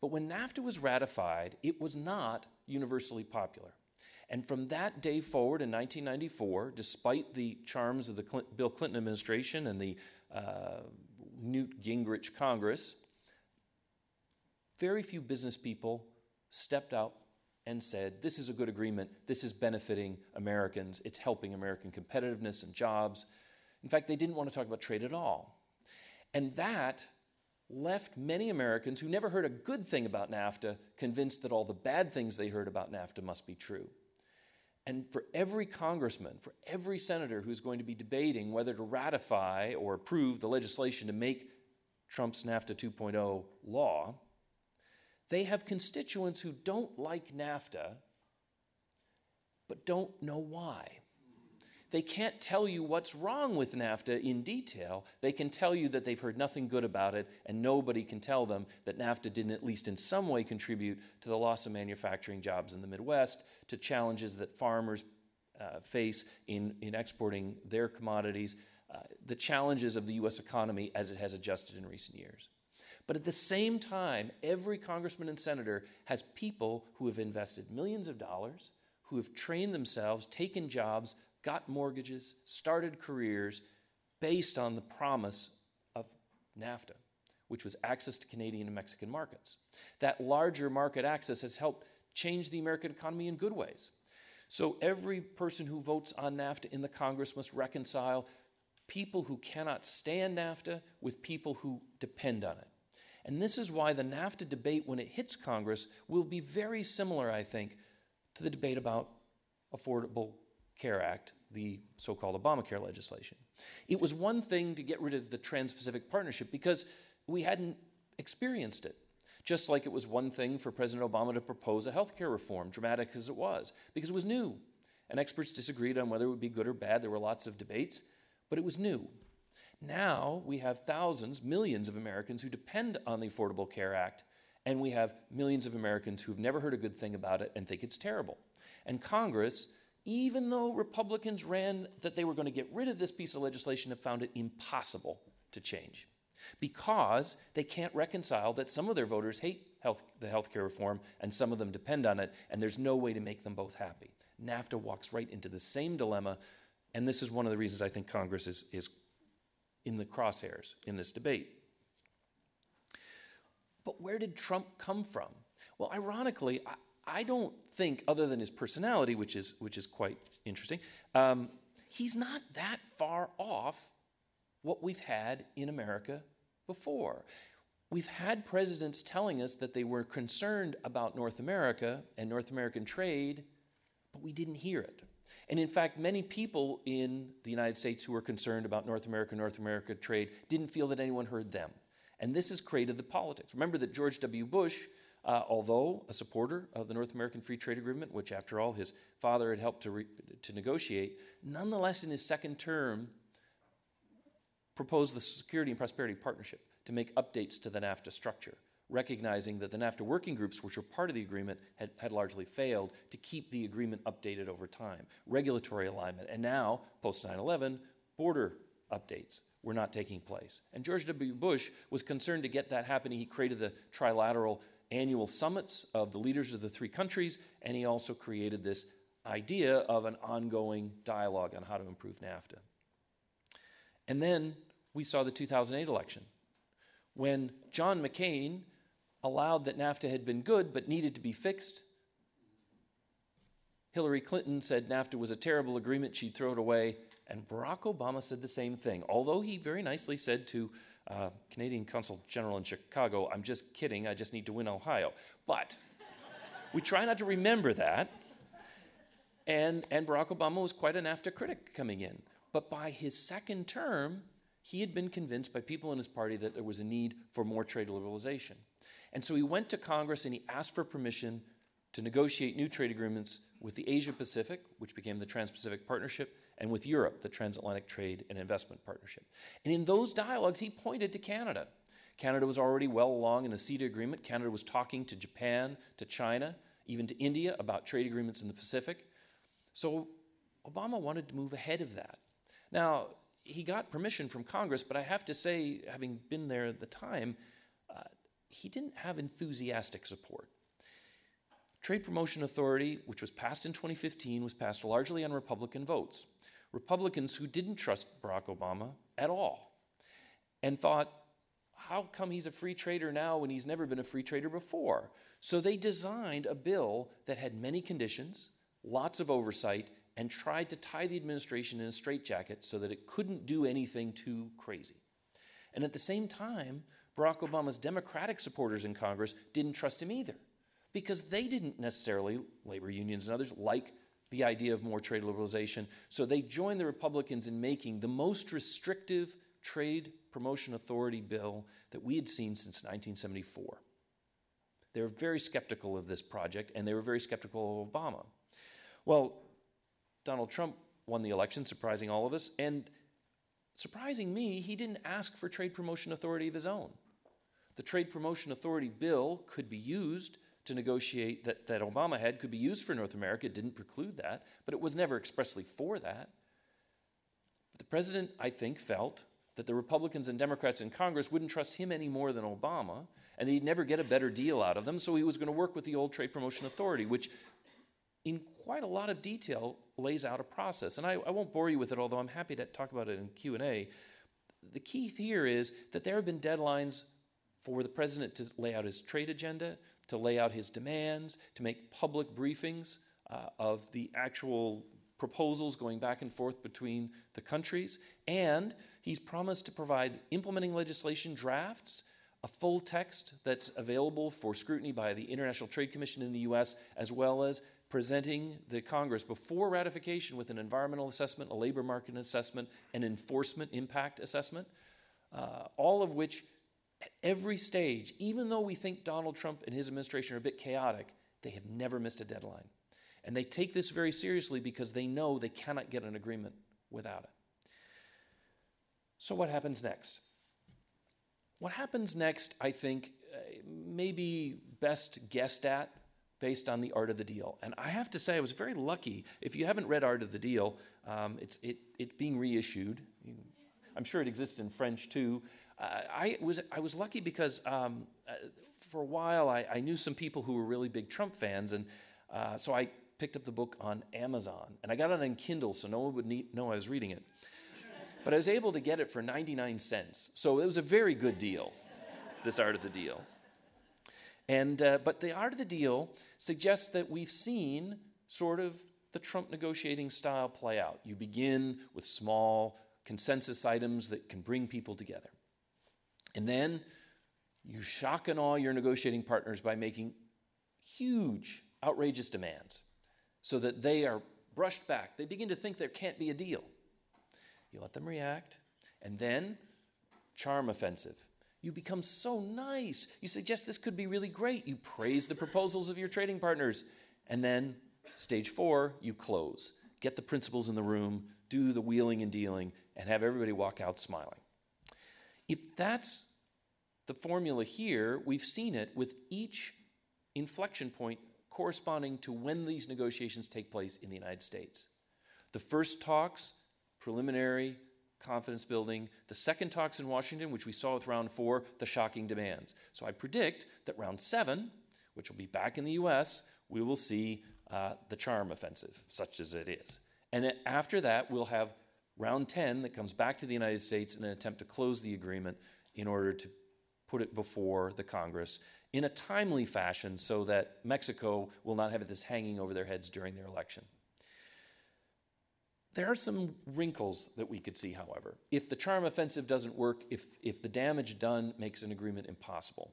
But when NAFTA was ratified, it was not universally popular. And from that day forward in 1994, despite the charms of the Bill Clinton administration and the uh, Newt Gingrich Congress, very few business people stepped up and said, This is a good agreement. This is benefiting Americans. It's helping American competitiveness and jobs. In fact, they didn't want to talk about trade at all. And that left many Americans who never heard a good thing about NAFTA convinced that all the bad things they heard about NAFTA must be true. And for every congressman, for every senator who's going to be debating whether to ratify or approve the legislation to make Trump's NAFTA 2.0 law, they have constituents who don't like NAFTA but don't know why. They can't tell you what's wrong with NAFTA in detail. They can tell you that they've heard nothing good about it, and nobody can tell them that NAFTA didn't, at least in some way, contribute to the loss of manufacturing jobs in the Midwest, to challenges that farmers uh, face in, in exporting their commodities, uh, the challenges of the U.S. economy as it has adjusted in recent years. But at the same time, every congressman and senator has people who have invested millions of dollars, who have trained themselves, taken jobs, got mortgages, started careers based on the promise of NAFTA, which was access to Canadian and Mexican markets. That larger market access has helped change the American economy in good ways. So every person who votes on NAFTA in the Congress must reconcile people who cannot stand NAFTA with people who depend on it. And this is why the NAFTA debate, when it hits Congress, will be very similar, I think, to the debate about affordable Care Act, the so called Obamacare legislation. It was one thing to get rid of the Trans Pacific Partnership because we hadn't experienced it. Just like it was one thing for President Obama to propose a health care reform, dramatic as it was, because it was new. And experts disagreed on whether it would be good or bad. There were lots of debates, but it was new. Now we have thousands, millions of Americans who depend on the Affordable Care Act, and we have millions of Americans who've never heard a good thing about it and think it's terrible. And Congress even though Republicans ran that they were going to get rid of this piece of legislation and found it impossible to change because they can't reconcile that some of their voters hate health, the health care reform and some of them depend on it, and there's no way to make them both happy. NAFTA walks right into the same dilemma, and this is one of the reasons I think Congress is, is in the crosshairs in this debate. But where did Trump come from? Well, ironically, I, I don't think, other than his personality, which is which is quite interesting, um, he's not that far off what we've had in America before. We've had presidents telling us that they were concerned about North America and North American trade, but we didn't hear it. And in fact, many people in the United States who were concerned about North America, North America trade, didn't feel that anyone heard them. And this has created the politics. Remember that George W. Bush uh, although a supporter of the North American Free Trade Agreement, which after all his father had helped to, re- to negotiate, nonetheless in his second term proposed the Security and Prosperity Partnership to make updates to the NAFTA structure, recognizing that the NAFTA working groups, which were part of the agreement, had, had largely failed to keep the agreement updated over time, regulatory alignment, and now, post 9 11, border updates were not taking place. And George W. Bush was concerned to get that happening. He created the trilateral annual summits of the leaders of the three countries, and he also created this idea of an ongoing dialogue on how to improve NAFTA. And then we saw the 2008 election when John McCain allowed that NAFTA had been good but needed to be fixed. Hillary Clinton said NAFTA was a terrible agreement, she'd throw it away. And Barack Obama said the same thing, although he very nicely said to uh, Canadian Consul General in Chicago, I'm just kidding, I just need to win Ohio. But we try not to remember that. And, and Barack Obama was quite an after critic coming in. But by his second term, he had been convinced by people in his party that there was a need for more trade liberalization. And so he went to Congress and he asked for permission to negotiate new trade agreements with the Asia Pacific, which became the Trans Pacific Partnership, and with Europe, the Transatlantic Trade and Investment Partnership. And in those dialogues, he pointed to Canada. Canada was already well along in a CETA agreement. Canada was talking to Japan, to China, even to India about trade agreements in the Pacific. So Obama wanted to move ahead of that. Now, he got permission from Congress, but I have to say, having been there at the time, uh, he didn't have enthusiastic support. Trade Promotion Authority, which was passed in 2015, was passed largely on Republican votes. Republicans who didn't trust Barack Obama at all and thought, how come he's a free trader now when he's never been a free trader before? So they designed a bill that had many conditions, lots of oversight, and tried to tie the administration in a straitjacket so that it couldn't do anything too crazy. And at the same time, Barack Obama's Democratic supporters in Congress didn't trust him either because they didn't necessarily, labor unions and others, like the idea of more trade liberalization. So they joined the Republicans in making the most restrictive trade promotion authority bill that we had seen since 1974. They were very skeptical of this project, and they were very skeptical of Obama. Well, Donald Trump won the election, surprising all of us, and surprising me, he didn't ask for trade promotion authority of his own. The trade promotion authority bill could be used to negotiate that, that Obama had could be used for North America. It didn't preclude that, but it was never expressly for that. But the president, I think, felt that the Republicans and Democrats in Congress wouldn't trust him any more than Obama, and that he'd never get a better deal out of them, so he was going to work with the old Trade Promotion Authority, which in quite a lot of detail lays out a process. And I, I won't bore you with it, although I'm happy to talk about it in Q&A. The key here is that there have been deadlines for the president to lay out his trade agenda, to lay out his demands, to make public briefings uh, of the actual proposals going back and forth between the countries. And he's promised to provide implementing legislation drafts, a full text that's available for scrutiny by the International Trade Commission in the US, as well as presenting the Congress before ratification with an environmental assessment, a labor market assessment, an enforcement impact assessment, uh, all of which at every stage, even though we think Donald Trump and his administration are a bit chaotic, they have never missed a deadline. And they take this very seriously because they know they cannot get an agreement without it. So, what happens next? What happens next, I think, uh, may be best guessed at based on the art of the deal. And I have to say, I was very lucky. If you haven't read Art of the Deal, um, it's it, it being reissued. I'm sure it exists in French too. Uh, I was I was lucky because um, uh, for a while I, I, knew some people who were really big Trump fans, and uh, so I picked up the book on Amazon, and I got it on Kindle, so no one would need, know I was reading it. But I was able to get it for 99 cents, so it was a very good deal. this art of the deal. And, uh, but the art of the deal suggests that we've seen sort of the Trump negotiating style play out. You begin with small consensus items that can bring people together. And then you shock and awe your negotiating partners by making huge, outrageous demands so that they are brushed back. They begin to think there can't be a deal. You let them react, and then charm offensive. You become so nice. You suggest this could be really great. You praise the proposals of your trading partners. And then, stage four, you close. Get the principals in the room, do the wheeling and dealing, and have everybody walk out smiling. If that's the formula here, we've seen it with each inflection point corresponding to when these negotiations take place in the United States. The first talks, preliminary, confidence building. The second talks in Washington, which we saw with round four, the shocking demands. So I predict that round seven, which will be back in the US, we will see uh, the charm offensive, such as it is. And after that, we'll have round 10 that comes back to the United States in an attempt to close the agreement in order to put it before the Congress in a timely fashion so that Mexico will not have this hanging over their heads during their election. There are some wrinkles that we could see, however. If the charm offensive doesn't work, if, if the damage done makes an agreement impossible.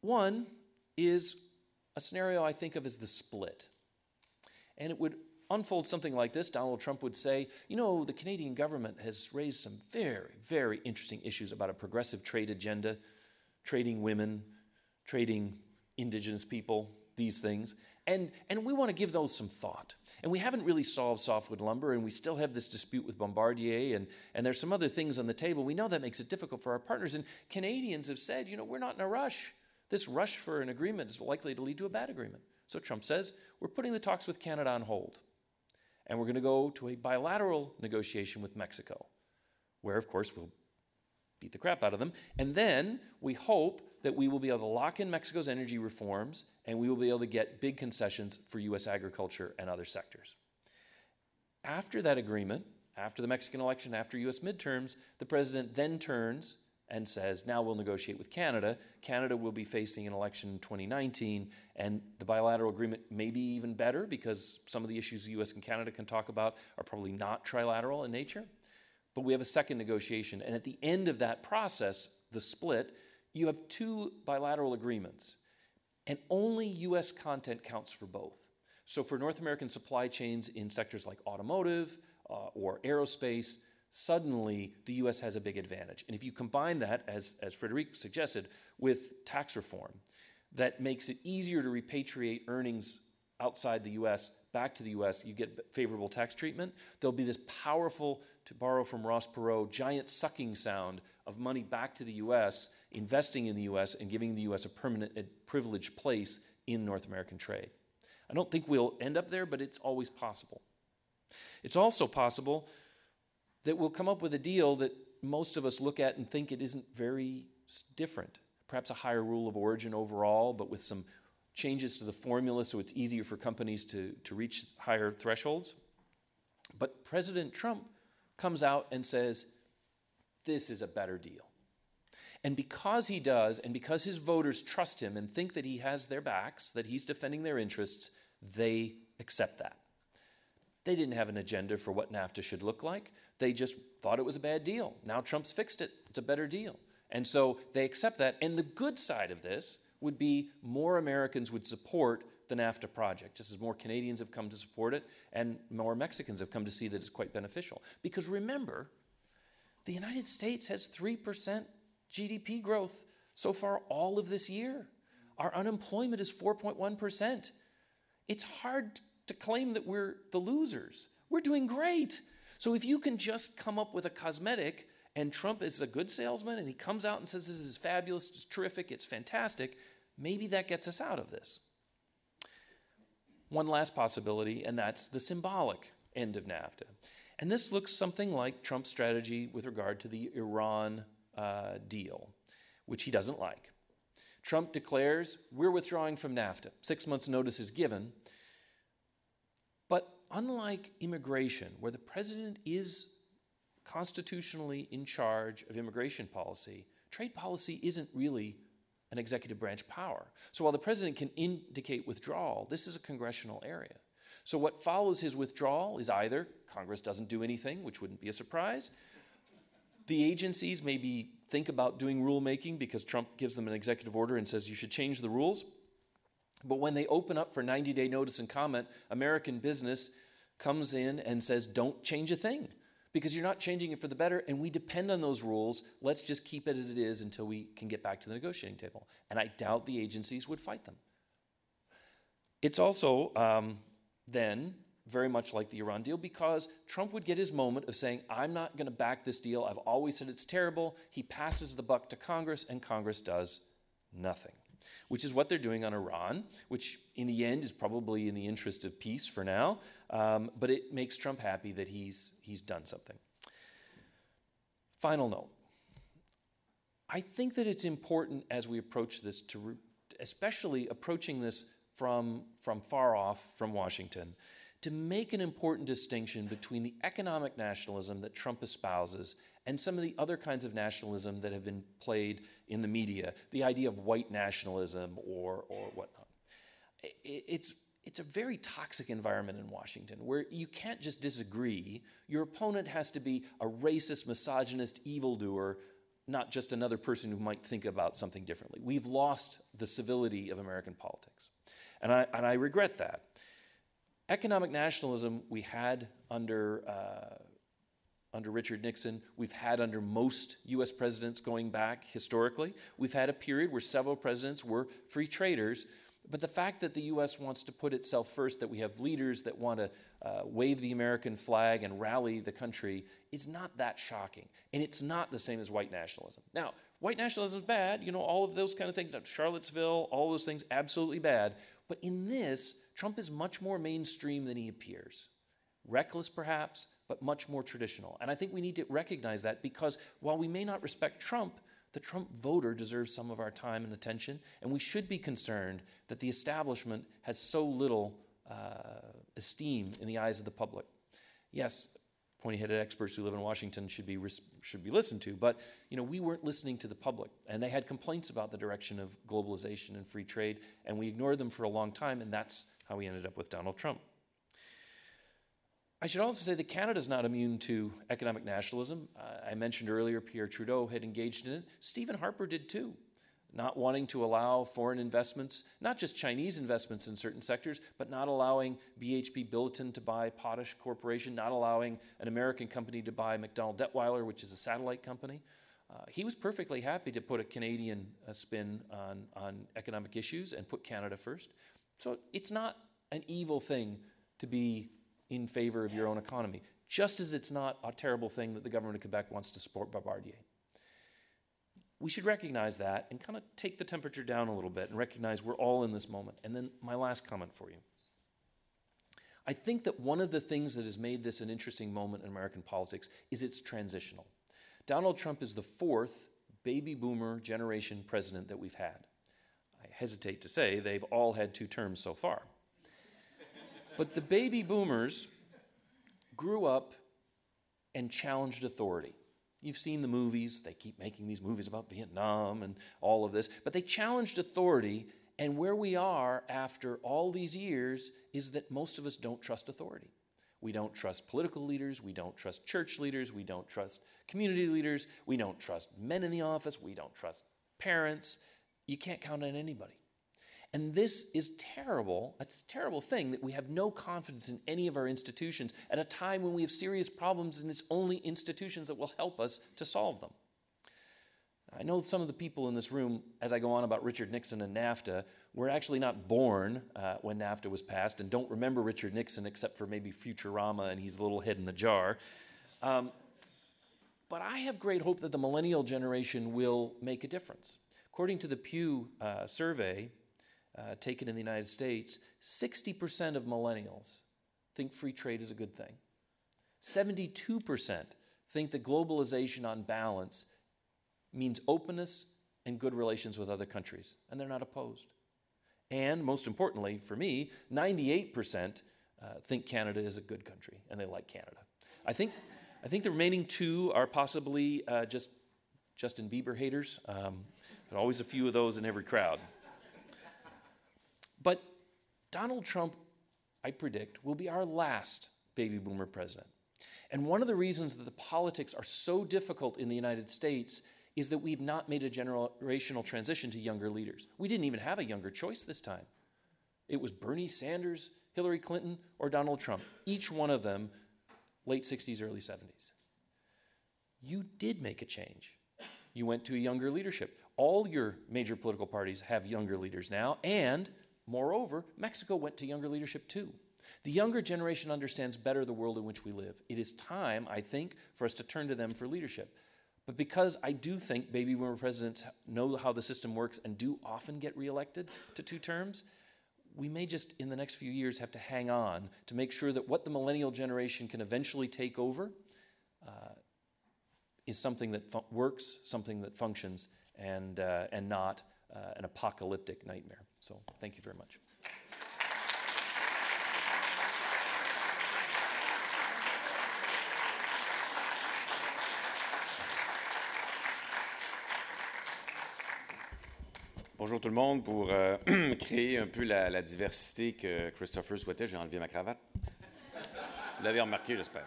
One is a scenario I think of as the split. And it would unfold something like this, Donald Trump would say, you know, the Canadian government has raised some very, very interesting issues about a progressive trade agenda, trading women, trading indigenous people, these things. And, and we want to give those some thought. And we haven't really solved softwood lumber, and we still have this dispute with Bombardier, and, and there's some other things on the table. We know that makes it difficult for our partners. And Canadians have said, you know, we're not in a rush. This rush for an agreement is likely to lead to a bad agreement. So Trump says, we're putting the talks with Canada on hold and we're going to go to a bilateral negotiation with Mexico, where, of course, we'll beat the crap out of them. And then we hope that we will be able to lock in Mexico's energy reforms and we will be able to get big concessions for U.S. agriculture and other sectors. After that agreement, after the Mexican election, after U.S. midterms, the president then turns and says, now we'll negotiate with Canada. Canada will be facing an election in 2019, and the bilateral agreement may be even better because some of the issues the US and Canada can talk about are probably not trilateral in nature. But we have a second negotiation, and at the end of that process, the split, you have two bilateral agreements, and only US content counts for both. So for North American supply chains in sectors like automotive uh, or aerospace, suddenly the US has a big advantage. And if you combine that, as, as Frederic suggested, with tax reform, that makes it easier to repatriate earnings outside the US back to the US, you get favorable tax treatment. There'll be this powerful, to borrow from Ross Perot, giant sucking sound of money back to the US, investing in the US, and giving the US a permanent privileged place in North American trade. I don't think we'll end up there, but it's always possible. It's also possible that we'll come up with a deal that most of us look at and think it isn't very different. Perhaps a higher rule of origin overall, but with some changes to the formula so it's easier for companies to, to reach higher thresholds. But President Trump comes out and says, This is a better deal. And because he does, and because his voters trust him and think that he has their backs, that he's defending their interests, they accept that. They didn't have an agenda for what NAFTA should look like. They just thought it was a bad deal. Now Trump's fixed it, it's a better deal. And so they accept that. And the good side of this would be more Americans would support the NAFTA project, just as more Canadians have come to support it and more Mexicans have come to see that it's quite beneficial. Because remember, the United States has 3% GDP growth so far all of this year. Our unemployment is 4.1%. It's hard to claim that we're the losers. We're doing great. So if you can just come up with a cosmetic and Trump is a good salesman and he comes out and says, This is fabulous, it's terrific, it's fantastic, maybe that gets us out of this. One last possibility, and that's the symbolic end of NAFTA. And this looks something like Trump's strategy with regard to the Iran uh, deal, which he doesn't like. Trump declares, We're withdrawing from NAFTA. Six months' notice is given unlike immigration, where the president is constitutionally in charge of immigration policy, trade policy isn't really an executive branch power. So while the president can indicate withdrawal, this is a congressional area. So what follows his withdrawal is either Congress doesn't do anything, which wouldn't be a surprise. The agencies maybe think about doing rulemaking because Trump gives them an executive order and says you should change the rules. But when they open up for 90 day notice and comment, American business comes in and says, don't change a thing because you're not changing it for the better and we depend on those rules. Let's just keep it as it is until we can get back to the negotiating table. And I doubt the agencies would fight them. It's also um, then very much like the Iran deal because Trump would get his moment of saying, I'm not going to back this deal. I've always said it's terrible. He passes the buck to Congress, and Congress does nothing which is what they're doing on Iran, which in the end is probably in the interest of peace for now, um, but it makes Trump happy that he's, he's done something. Final note I think that it's important as we approach this to, re- especially approaching this from, from far off from Washington, to make an important distinction between the economic nationalism that Trump espouses and some of the other kinds of nationalism that have been played in the media, the idea of white nationalism or, or whatnot. It's, it's a very toxic environment in Washington where you can't just disagree. Your opponent has to be a racist, misogynist, evildoer, not just another person who might think about something differently. We've lost the civility of American politics. And I, and I regret that economic nationalism we had under, uh, under Richard Nixon, we've had under most US presidents going back historically. We've had a period where several presidents were free traders. But the fact that the US wants to put itself first, that we have leaders that want to uh, wave the American flag and rally the country, is not that shocking. And it's not the same as white nationalism. Now, white nationalism is bad, you know, all of those kind of things, Charlottesville, all those things, absolutely bad. But in this, Trump is much more mainstream than he appears. Reckless, perhaps, but much more traditional. And I think we need to recognize that because while we may not respect Trump, the Trump voter deserves some of our time and attention, and we should be concerned that the establishment has so little uh, esteem in the eyes of the public. Yes, pointy-headed experts who live in Washington should be should be listened to, but you know we weren't listening to the public, and they had complaints about the direction of globalization and free trade, and we ignored them for a long time, and that's how we ended up with Donald Trump. I should also say that Canada is not immune to economic nationalism. Uh, I mentioned earlier Pierre Trudeau had engaged in it. Stephen Harper did too, not wanting to allow foreign investments, not just Chinese investments in certain sectors, but not allowing BHP Billiton to buy Potash Corporation, not allowing an American company to buy McDonald Detweiler, which is a satellite company. Uh, he was perfectly happy to put a Canadian uh, spin on, on economic issues and put Canada first. So it's not an evil thing to be in favor of your own economy, just as it's not a terrible thing that the government of Quebec wants to support Bombardier. We should recognize that and kind of take the temperature down a little bit and recognize we're all in this moment. And then my last comment for you. I think that one of the things that has made this an interesting moment in American politics is it's transitional. Donald Trump is the fourth baby boomer generation president that we've had hesitate to say they've all had two terms so far. but the baby boomers grew up and challenged authority. You've seen the movies, they keep making these movies about Vietnam and all of this, but they challenged authority. And where we are after all these years is that most of us don't trust authority. We don't trust political leaders. We don't trust church leaders. We don't trust community leaders. We don't trust men in the office. We don't trust parents you can't count on anybody. And this is terrible. It's a terrible thing that we have no confidence in any of our institutions at a time when we have serious problems and it's only institutions that will help us to solve them. I know some of the people in this room, as I go on about Richard Nixon and NAFTA, were actually not born uh, when NAFTA was passed and don't remember Richard Nixon except for maybe Futurama and he's a little head in the jar. Um, but I have great hope that the millennial generation will make a difference. According to the Pew uh, survey uh, taken in the United States, 60% of millennials think free trade is a good thing. 72% think that globalization on balance means openness and good relations with other countries, and they're not opposed. And most importantly, for me, 98% uh, think Canada is a good country and they like Canada. I think, I think the remaining two are possibly uh, just Justin Bieber haters. Um, there's always a few of those in every crowd. But Donald Trump, I predict, will be our last baby boomer president. And one of the reasons that the politics are so difficult in the United States is that we've not made a generational transition to younger leaders. We didn't even have a younger choice this time. It was Bernie Sanders, Hillary Clinton, or Donald Trump, each one of them late 60s, early 70s. You did make a change. You went to a younger leadership all your major political parties have younger leaders now, and moreover, Mexico went to younger leadership too. The younger generation understands better the world in which we live. It is time, I think, for us to turn to them for leadership. But because I do think baby boomer presidents know how the system works and do often get reelected to two terms, we may just in the next few years have to hang on to make sure that what the millennial generation can eventually take over uh, is something that works, something that functions, and, uh, and not uh, an apocalyptic nightmare. thank you very much. Bonjour tout le monde. Pour euh, [clears throat] créer un peu la, la, diversité que Christopher souhaitait, j'ai enlevé ma cravate. Vous l'avez remarqué, j'espère.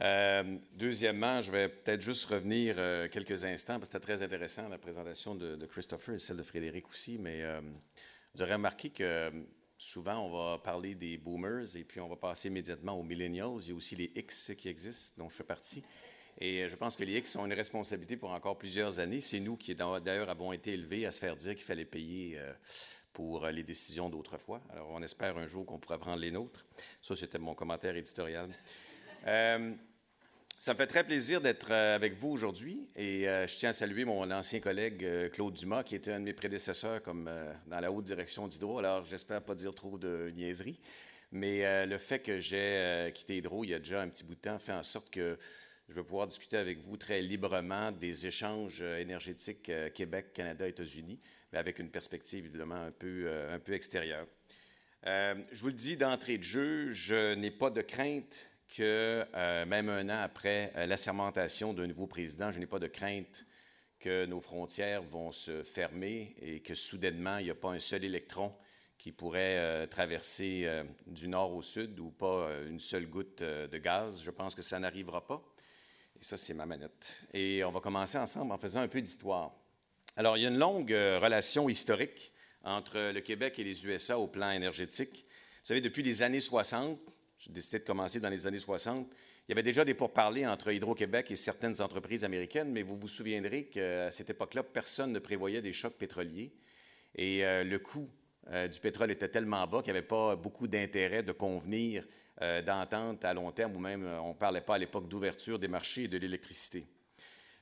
Euh, deuxièmement, je vais peut-être juste revenir euh, quelques instants, parce que c'était très intéressant la présentation de, Christopher et celle de Frédéric aussi, mais j'aurais euh, vous aurez remarqué que souvent on va parler des boomers et puis on va passer immédiatement aux millennials. Il y a aussi les X qui existent, dont je fais partie. Et je pense que les X ont une responsabilité pour encore plusieurs années. C'est nous qui, d'ailleurs, avons été élevés à se faire dire qu'il fallait payer pour les décisions d'autrefois. Alors, on espère un jour qu'on pourra prendre les nôtres. Ça, c'était mon commentaire éditorial. Euh, ça me fait très plaisir d'être euh, avec vous aujourd'hui et euh, je tiens à saluer mon ancien collègue Claude Dumas, qui était un de mes prédécesseurs comme dans la haute direction d'Hydro. Alors, j'espère pas dire trop de niaiseries, mais le fait que j'ai quitté Hydro il y a déjà un petit bout de temps fait en sorte que je vais pouvoir discuter avec vous très librement des échanges énergétiques Québec, Canada, États-Unis, mais avec une perspective évidemment un peu, un peu extérieure. je vous le dis d'entrée de jeu, je n'ai pas de crainte que euh, même un an après euh, l'assermentation d'un nouveau président, je n'ai pas de crainte que nos frontières vont se fermer et que soudainement, il n'y a pas un seul électron qui pourrait euh, traverser du nord au sud ou pas une seule goutte de gaz. Je pense que ça n'arrivera pas. Et ça, c'est ma manette. Et on va commencer ensemble en faisant un peu d'histoire. Alors, il y a une longue relation historique entre le Québec et les USA au plan énergétique. Vous savez, depuis les années 60, j'ai décidé de commencer dans les années 60. Il y avait déjà des pourparlers entre Hydro-Québec et certaines entreprises américaines, mais vous vous souviendrez qu'à cette époque-là, personne ne prévoyait des chocs pétroliers. Et euh, le coût euh, du pétrole était tellement bas qu'il n'y avait pas beaucoup d'intérêt de convenir euh, d'entente à long terme, ou même on ne parlait pas à l'époque d'ouverture des marchés et de l'électricité.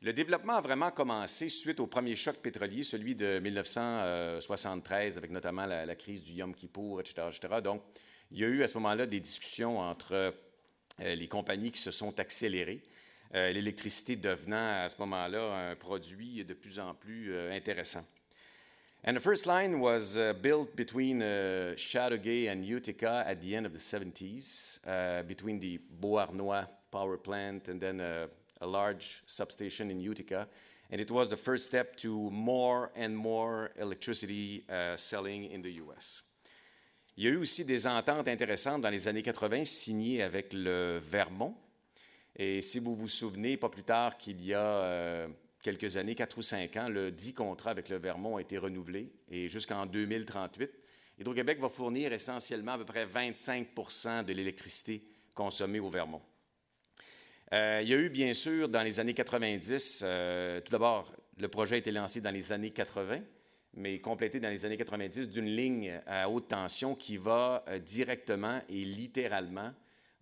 Le développement a vraiment commencé suite au premier choc pétrolier, celui de 1973, avec notamment la, crise du Yom Kippour, etc., etc. Donc, il y a eu à ce moment-là des discussions entre euh, les compagnies qui se sont accélérées. Euh, l'électricité devenant à ce moment-là un produit de plus en plus euh, intéressant. And the first line was uh, built between uh, Chateauguay and Utica at the end of the 70s, uh, between the Beauharnois power plant and then uh, a, large substation in Utica. And it was the first step to more and more electricity selling in the US. Il y a eu aussi des ententes intéressantes dans les années 80 signées avec le Vermont. Et si vous vous souvenez, pas plus tard qu'il y a euh, quelques années, 4 ou 5 ans, le dit contrat avec le Vermont a été renouvelé et jusqu'en 2038. Hydro-Québec va fournir essentiellement à peu près 25 de l'électricité consommée au Vermont. Euh, il y a eu, bien sûr, dans les années 90, euh, tout d'abord, le projet a été lancé dans les années 80 mais complété dans les années 90 d'une ligne à haute tension qui va euh, directement et littéralement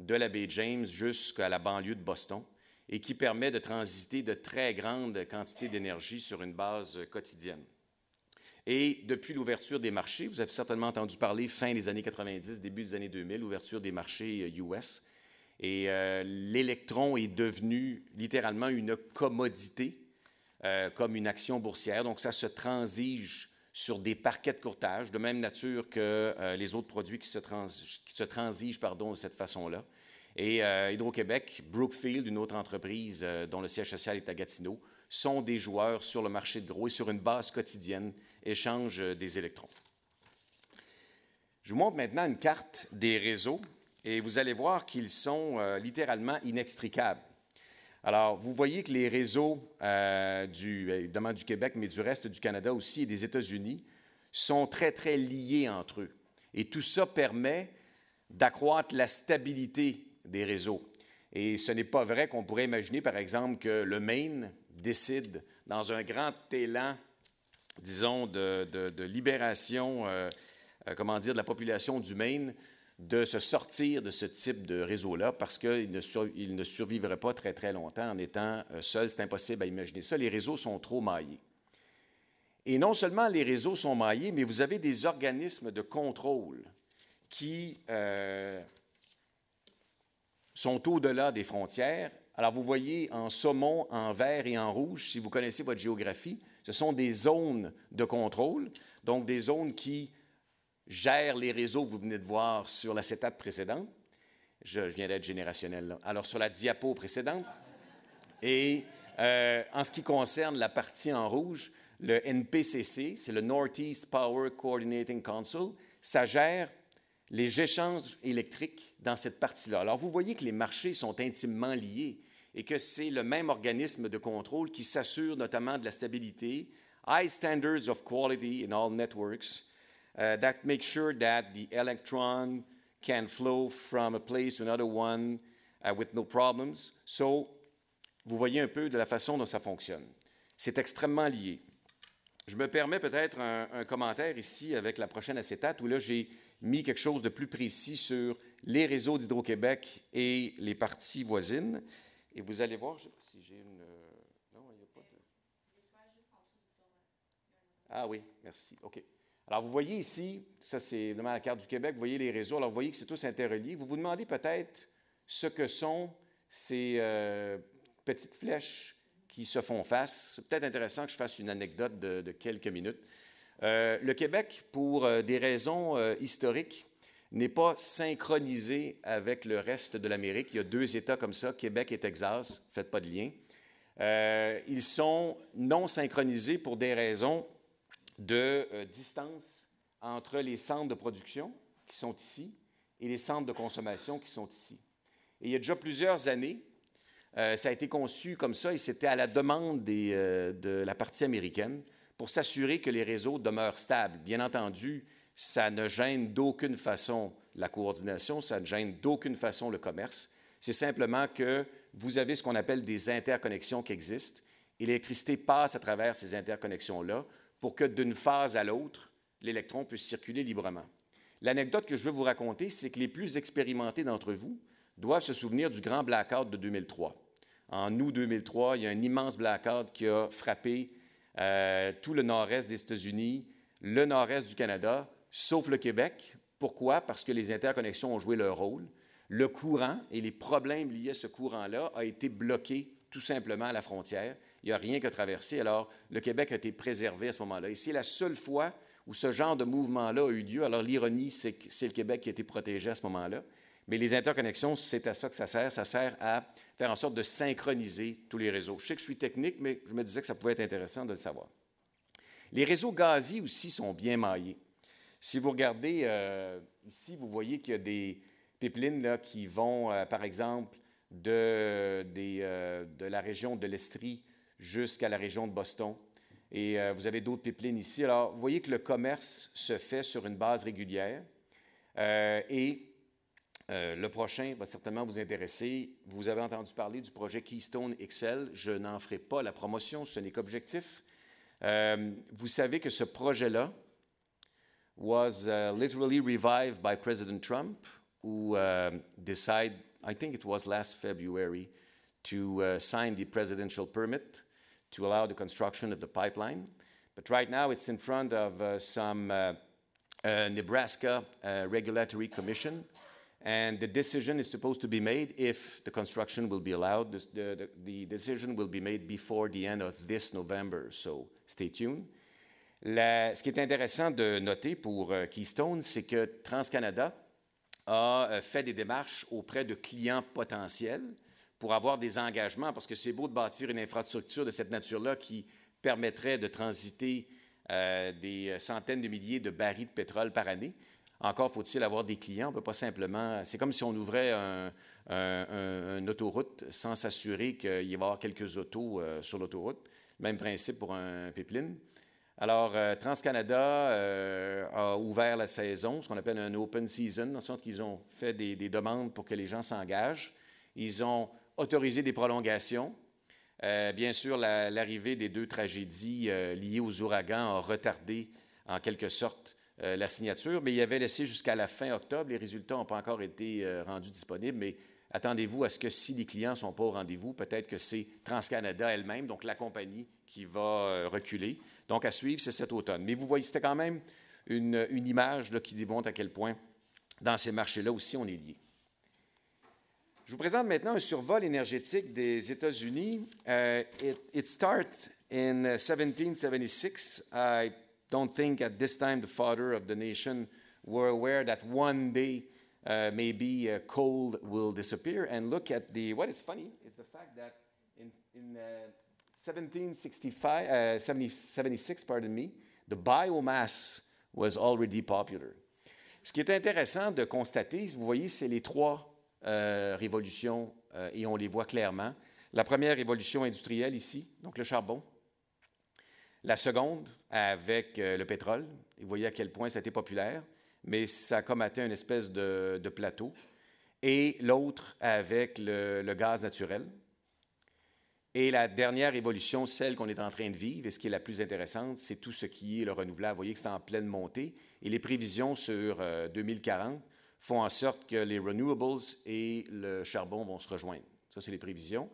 de la baie James jusqu'à la banlieue de Boston et qui permet de transiter de très grandes quantités d'énergie sur une base quotidienne. Et depuis l'ouverture des marchés, vous avez certainement entendu parler fin des années 90, début des années 2000, ouverture des marchés US. Euh, et euh, l'électron est devenu littéralement une commodité euh, comme une action boursière. Donc, ça se transige sur des parquets de courtage, de même nature que euh, les autres produits qui se, transigent pardon, de cette façon-là. Et euh, Hydro-Québec, Brookfield, une autre entreprise dont le siège social est à Gatineau, sont des joueurs sur le marché de gros et sur une base quotidienne, échangent des électrons. Je vous montre maintenant une carte des réseaux et vous allez voir qu'ils sont littéralement inextricables. Alors, vous voyez que les réseaux, euh, du, euh, évidemment du Québec, mais du reste du Canada aussi et des États-Unis, sont très, très liés entre eux. Et tout ça permet d'accroître la stabilité des réseaux. Et ce n'est pas vrai qu'on pourrait imaginer, par exemple, que le Maine décide, dans un grand élan, disons, de, libération, euh, comment dire, de la population du Maine, de se sortir de ce type de réseau-là parce qu'il ne, ne survivrait pas très, très longtemps en étant euh, seul. C'est impossible à imaginer ça. Les réseaux sont trop maillés. Et non seulement les réseaux sont maillés, mais vous avez des organismes de contrôle qui euh, sont au-delà des frontières. Alors vous voyez en saumon, en vert et en rouge, si vous connaissez votre géographie, ce sont des zones de contrôle, donc des zones qui gère les réseaux que vous venez de voir sur la étape précédente. Je, viens d'être générationnel. Alors, sur la diapo précédente. Et euh, en ce qui concerne la partie en rouge, le NPCC, c'est le Northeast Power Coordinating Council, ça gère les échanges électriques dans cette partie-là. Alors, vous voyez que les marchés sont intimement liés et que c'est le même organisme de contrôle qui s'assure notamment de la stabilité, High Standards of Quality in All Networks, Uh, that make sure that the electron can flow from a place to another one uh, with no problems. So, vous voyez un peu de la façon dont ça fonctionne. C'est extrêmement lié. Je me permets peut-être un, commentaire ici avec la prochaine acétate où là j'ai mis quelque chose de plus précis sur les réseaux d'Hydro-Québec et les parties voisines. Et vous allez voir, si j'ai une. Euh, non, il n'y a pas de. Ah oui, merci. OK. Alors, vous voyez ici, ça c'est vraiment la carte du Québec, vous voyez les réseaux, alors vous voyez que c'est tous interreliés. Vous vous demandez peut-être ce que sont ces euh, petites flèches qui se font face. C'est peut-être intéressant que je fasse une anecdote de, quelques minutes. Euh, le Québec, pour euh, des raisons historiques, n'est pas synchronisé avec le reste de l'Amérique. Il y a deux États comme ça, Québec et Texas, faites pas de lien. ils sont non synchronisés pour des raisons de euh, distance entre les centres de production qui sont ici et les centres de consommation qui sont ici. Et il y a déjà plusieurs années, euh, ça a été conçu comme ça et c'était à la demande euh, de la partie américaine pour s'assurer que les réseaux demeurent stables. Bien entendu, ça ne gêne d'aucune façon la coordination, ça ne gêne d'aucune façon le commerce. C'est simplement que vous avez ce qu'on appelle des interconnexions qui existent l'électricité passe à travers ces interconnexions-là pour que d'une phase à l'autre, l'électron puisse circuler librement. L'anecdote que je veux vous raconter, c'est que les plus expérimentés d'entre vous doivent se souvenir du grand blackout de 2003. En août 2003, il y a un immense blackout qui a frappé euh, tout le nord-est des États-Unis, le nord-est du Canada, sauf le Québec. Pourquoi? Parce que les interconnexions ont joué leur rôle. Le courant et les problèmes liés à ce courant-là a été bloqués tout simplement à la frontière il n'y a rien que traverser. Alors, le Québec a été préservé à ce moment-là. Et c'est la seule fois où ce genre de mouvement-là a eu lieu. Alors, l'ironie, c'est que c'est le Québec qui a été protégé à ce moment-là. Mais les interconnexions, c'est à ça que ça sert. Ça sert à faire en sorte de synchroniser tous les réseaux. Je sais que je suis technique, mais je me disais que ça pouvait être intéressant de le savoir. Les réseaux gaziers aussi sont bien maillés. Si vous regardez euh, ici, vous voyez qu'il y a des pipelines là, qui vont, euh, par exemple, euh, de la région de l'Estrie jusqu'à la région de Boston. Et euh, vous avez d'autres pipelines ici. Alors, vous voyez que le commerce se fait sur une base régulière. Euh, et euh, le prochain va certainement vous intéresser. Vous avez entendu parler du projet Keystone XL. Je n'en ferai pas la promotion, ce n'est qu'objectif. vous savez que ce projet-là was literally revived by President Trump, who decided, I think it was last February, to sign the presidential permit. to allow the construction of the pipeline. But right now, it's in front of uh, some uh, uh, Nebraska Regulatory Commission, and the decision is supposed to be made if the construction will be allowed. The, the, the decision will be made before the end of this November, so stay tuned. La, ce qui est intéressant de noter pour euh, Keystone, c'est que TransCanada a euh, fait des démarches auprès de clients potentiels pour avoir des engagements, parce que c'est beau de bâtir une infrastructure de cette nature-là qui permettrait de transiter euh, des euh, centaines de milliers de barils de pétrole par année. Encore faut-il avoir des clients. On ne peut pas simplement. C'est comme si on ouvrait un, une autoroute sans s'assurer qu'il va y avoir quelques autos euh, sur l'autoroute. Même principe pour un pipeline. Alors, TransCanada a ouvert la saison, ce qu'on appelle un open season, dans le sens qu'ils ont fait des, des demandes pour que les gens s'engagent. Ils ont Autoriser des prolongations. Euh, bien sûr, l'arrivée des deux tragédies euh, liées aux ouragans a retardé en quelque sorte euh, la signature, mais il y avait laissé jusqu'à la fin octobre. Les résultats n'ont pas encore été rendus disponibles, mais attendez-vous à ce que si les clients ne sont pas au rendez-vous, peut-être que c'est TransCanada elle-même, donc la compagnie, qui va reculer. Donc à suivre, c'est cet automne. Mais vous voyez, c'était quand même une, image qui démontre à quel point dans ces marchés-là aussi on est lié. Je vous présente maintenant un survol énergétique des États-Unis. Uh, it, it starts in 1776. Euh, I don't think at this time the father of the nation were aware that one day uh, maybe uh, coal will disappear. And look at the what is funny is the fact that in, in 1765, uh, 1776, uh, pardon me, the biomass was already popular. Ce qui est intéressant de constater, vous voyez, c'est les trois euh, révolution, révolutions, euh, et on les voit clairement. La première révolution industrielle ici, donc le charbon. La seconde, avec euh, le pétrole. vous voyez à quel point ça a été populaire, mais ça a comme atteint une espèce de, plateau. Et l'autre avec le, gaz naturel, et la dernière évolution, celle qu'on est en train de vivre, et ce qui est la plus intéressante, c'est tout ce qui est le renouvelable. Vous voyez que c'est en pleine montée. Et les prévisions sur 2040 font en sorte que les renewables et le charbon vont se rejoindre. Ça, c'est les prévisions.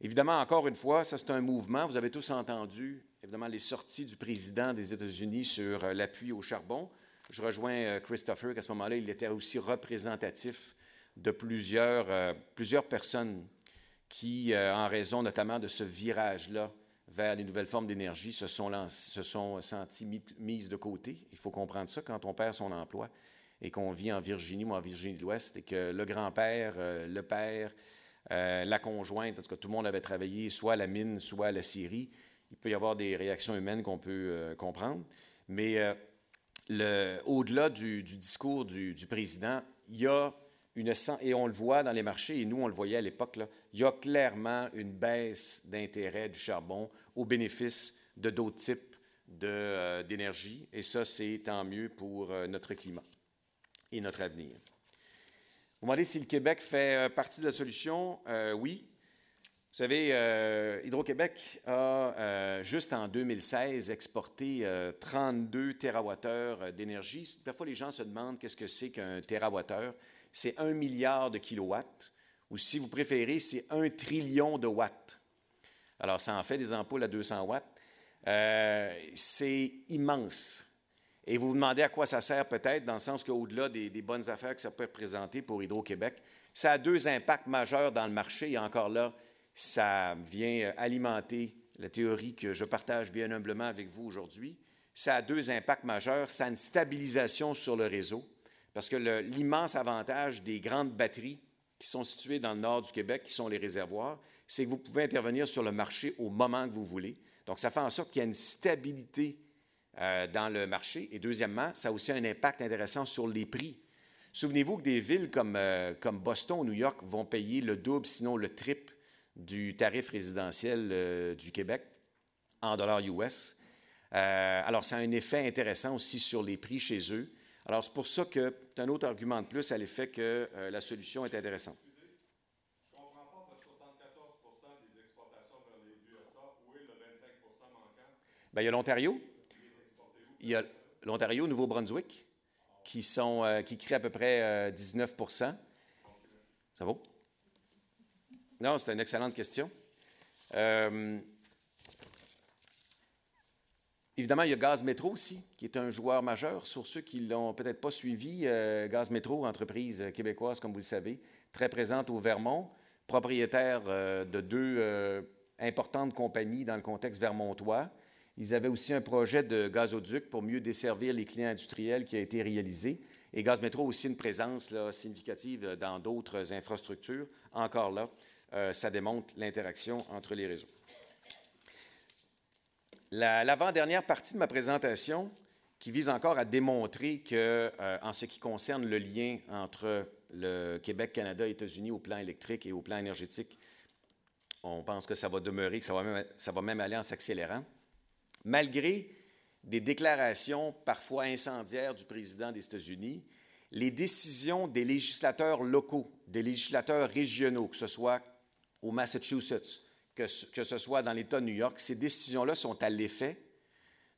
Évidemment, encore une fois, ça, c'est un mouvement. Vous avez tous entendu, évidemment, les sorties du président des États-Unis sur euh, l'appui au charbon. Je rejoins euh, Christopher qu'à ce moment-là, il était aussi représentatif de plusieurs, euh, plusieurs personnes qui, en raison notamment de ce virage-là vers les nouvelles formes d'énergie, se sont, se sont senties mises de côté. Il faut comprendre ça quand on perd son emploi et qu'on vit en Virginie, ou en Virginie de l'Ouest, et que le grand-père, euh, le père, euh, la conjointe, en tout cas tout le monde avait travaillé soit à la mine, soit à la Syrie. Il peut y avoir des réactions humaines qu'on peut euh, comprendre, mais au-delà du, discours du, président, il y a une, et on le voit dans les marchés, et nous, on le voyait à l'époque, il y a clairement une baisse d'intérêt du charbon au bénéfice de d'autres types d'énergie. et ça, c'est tant mieux pour notre climat et notre avenir. Vous demandez si le Québec fait euh, partie de la solution. Euh, oui. Vous savez, euh, Hydro-Québec a, juste en 2016, exporté 32 TWh d'énergie. Parfois, les gens se demandent qu'est-ce que c'est qu'un TWh. C'est un milliard de kilowatts, ou si vous préférez, c'est un trillion de watts. Alors, ça en fait des ampoules à 200 watts. c'est immense. Et vous vous demandez à quoi ça sert peut-être, dans le sens qu'au-delà des, bonnes affaires que ça peut présenter pour Hydro-Québec, ça a deux impacts majeurs dans le marché. Et encore là, ça vient euh, alimenter la théorie que je partage bien humblement avec vous aujourd'hui. Ça a deux impacts majeurs. Ça a une stabilisation sur le réseau, parce que l'immense avantage des grandes batteries qui sont situées dans le nord du Québec, qui sont les réservoirs, c'est que vous pouvez intervenir sur le marché au moment que vous voulez. Donc, ça fait en sorte qu'il y a une stabilité euh, dans le marché. Et deuxièmement, ça a aussi un impact intéressant sur les prix. Souvenez-vous que des villes comme, euh, comme Boston ou New York vont payer le double, sinon le triple, du tarif résidentiel euh, du Québec en dollars US. alors, ça a un effet intéressant aussi sur les prix chez eux. Alors, c'est pour ça que c'est un autre argument de plus à l'effet que la solution est intéressante. Bien, il y a l'Ontario il y a l'Ontario, Nouveau-Brunswick, qui, sont, euh, qui créent à peu près 19 euh, Ça vaut? Non, c'est une excellente question. Euh, évidemment, il y a Gaz Métro aussi, qui est un joueur majeur. Sur ceux qui ne l'ont peut-être pas suivi, Gaz Métro, entreprise québécoise, comme vous le savez, très présente au Vermont, propriétaire de deux importantes compagnies dans le contexte vermontois. Ils avaient aussi un projet de gazoduc pour mieux desservir les clients industriels qui a été réalisé. Et Gaz a aussi une présence significative dans d'autres infrastructures. Encore là, euh, ça démontre l'interaction entre les réseaux. L'avant-dernière partie de ma présentation, qui vise encore à démontrer que, euh, en ce qui concerne le lien entre le Québec, Canada, États-Unis au plan électrique et au plan énergétique, on pense que ça va demeurer, que ça va même aller en s'accélérant. Malgré des déclarations parfois incendiaires du président des États-Unis, les décisions des législateurs locaux, des législateurs régionaux, que ce soit au Massachusetts, que ce, soit dans l'État de New York, ces décisions-là sont à l'effet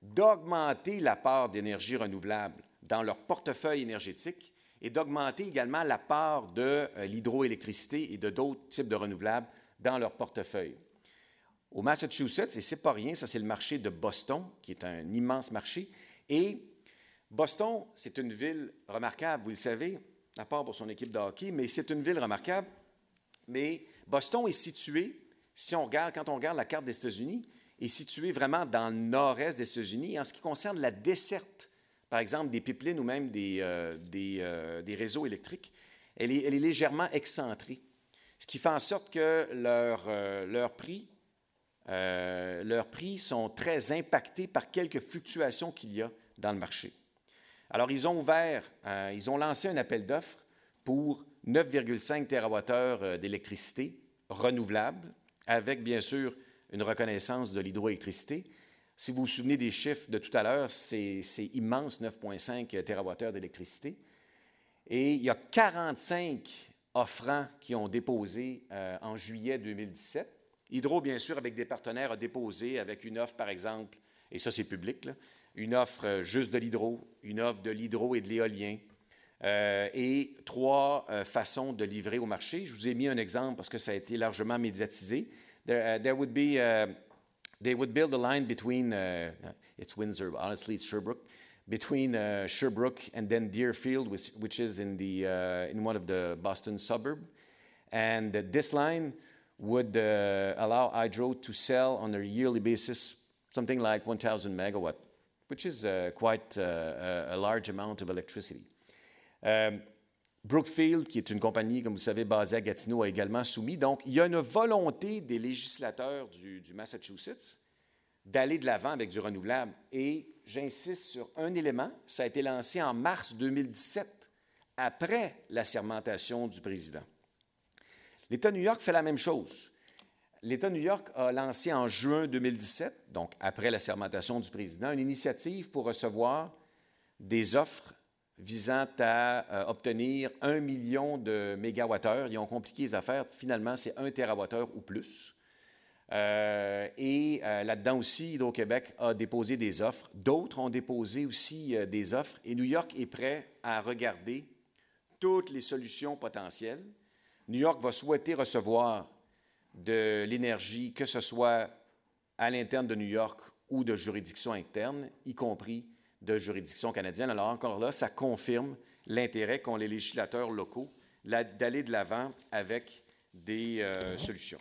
d'augmenter la part d'énergie renouvelable dans leur portefeuille énergétique et d'augmenter également la part de euh, l'hydroélectricité et de d'autres types de renouvelables dans leur portefeuille. Au Massachusetts, et c'est pas rien, ça c'est le marché de Boston, qui est un immense marché. Et Boston, c'est une ville remarquable, vous le savez, à part pour son équipe de hockey, mais c'est une ville remarquable. Mais Boston est située, si on regarde, quand on regarde la carte des États-Unis, est située vraiment dans le nord-est des États-Unis. En ce qui concerne la desserte, par exemple, des pipelines ou même des, euh, euh, des, réseaux électriques, elle est, légèrement excentrée. Ce qui fait en sorte que leur, euh, leur prix euh, leurs prix sont très impactés par quelques fluctuations qu'il y a dans le marché. Alors, ils ont ouvert, euh, ils ont lancé un appel d'offres pour 9,5 TWh euh, d'électricité renouvelable, avec bien sûr une reconnaissance de l'hydroélectricité. Si vous vous souvenez des chiffres de tout à l'heure, c'est immense, 9,5 TWh d'électricité. Et il y a 45 offrants qui ont déposé en juillet 2017. Hydro, bien sûr, avec des partenaires, a déposé avec une offre, par exemple, et ça c'est public, une offre euh, juste de l'hydro, une offre de l'hydro et de l'éolien, euh, et trois euh, façons de livrer au marché. Je vous ai mis un exemple parce que ça a été largement médiatisé. There, uh, there would be, uh, they would build a line between, euh, it's Windsor, but honestly it's Sherbrooke, between uh, Sherbrooke and then Deerfield, which, which is in, the, uh, in one of the Boston suburbs. And uh, this line would uh, allow hydro to sell on a yearly basis something like 1,000 megawatt, which is uh, quite uh, a large amount of electricity. Um, Brookfield, qui est une compagnie, comme vous savez, basée à Gatineau, a également soumis. Donc, il y a une volonté des législateurs du, du Massachusetts d'aller de l'avant avec du renouvelable. Et j'insiste sur un élément, ça a été lancé en mars 2017, après la sermentation du président. L'État de New York fait la même chose. L'État de New York a lancé en juin 2017, donc après la sermentation du président, une initiative pour recevoir des offres visant à euh, obtenir un million de mégawattheures. Ils ont compliqué les affaires. Finalement, c'est un térawattheure ou plus. Euh, et euh, là-dedans aussi, Hydro-Québec a déposé des offres. D'autres ont déposé aussi des offres. Et New York est prêt à regarder toutes les solutions potentielles. New York va souhaiter recevoir de l'énergie, que ce soit à l'interne de New York ou de juridictions internes, y compris de juridictions canadiennes. Alors encore là, ça confirme l'intérêt qu'ont les législateurs locaux d'aller de l'avant avec des euh, solutions.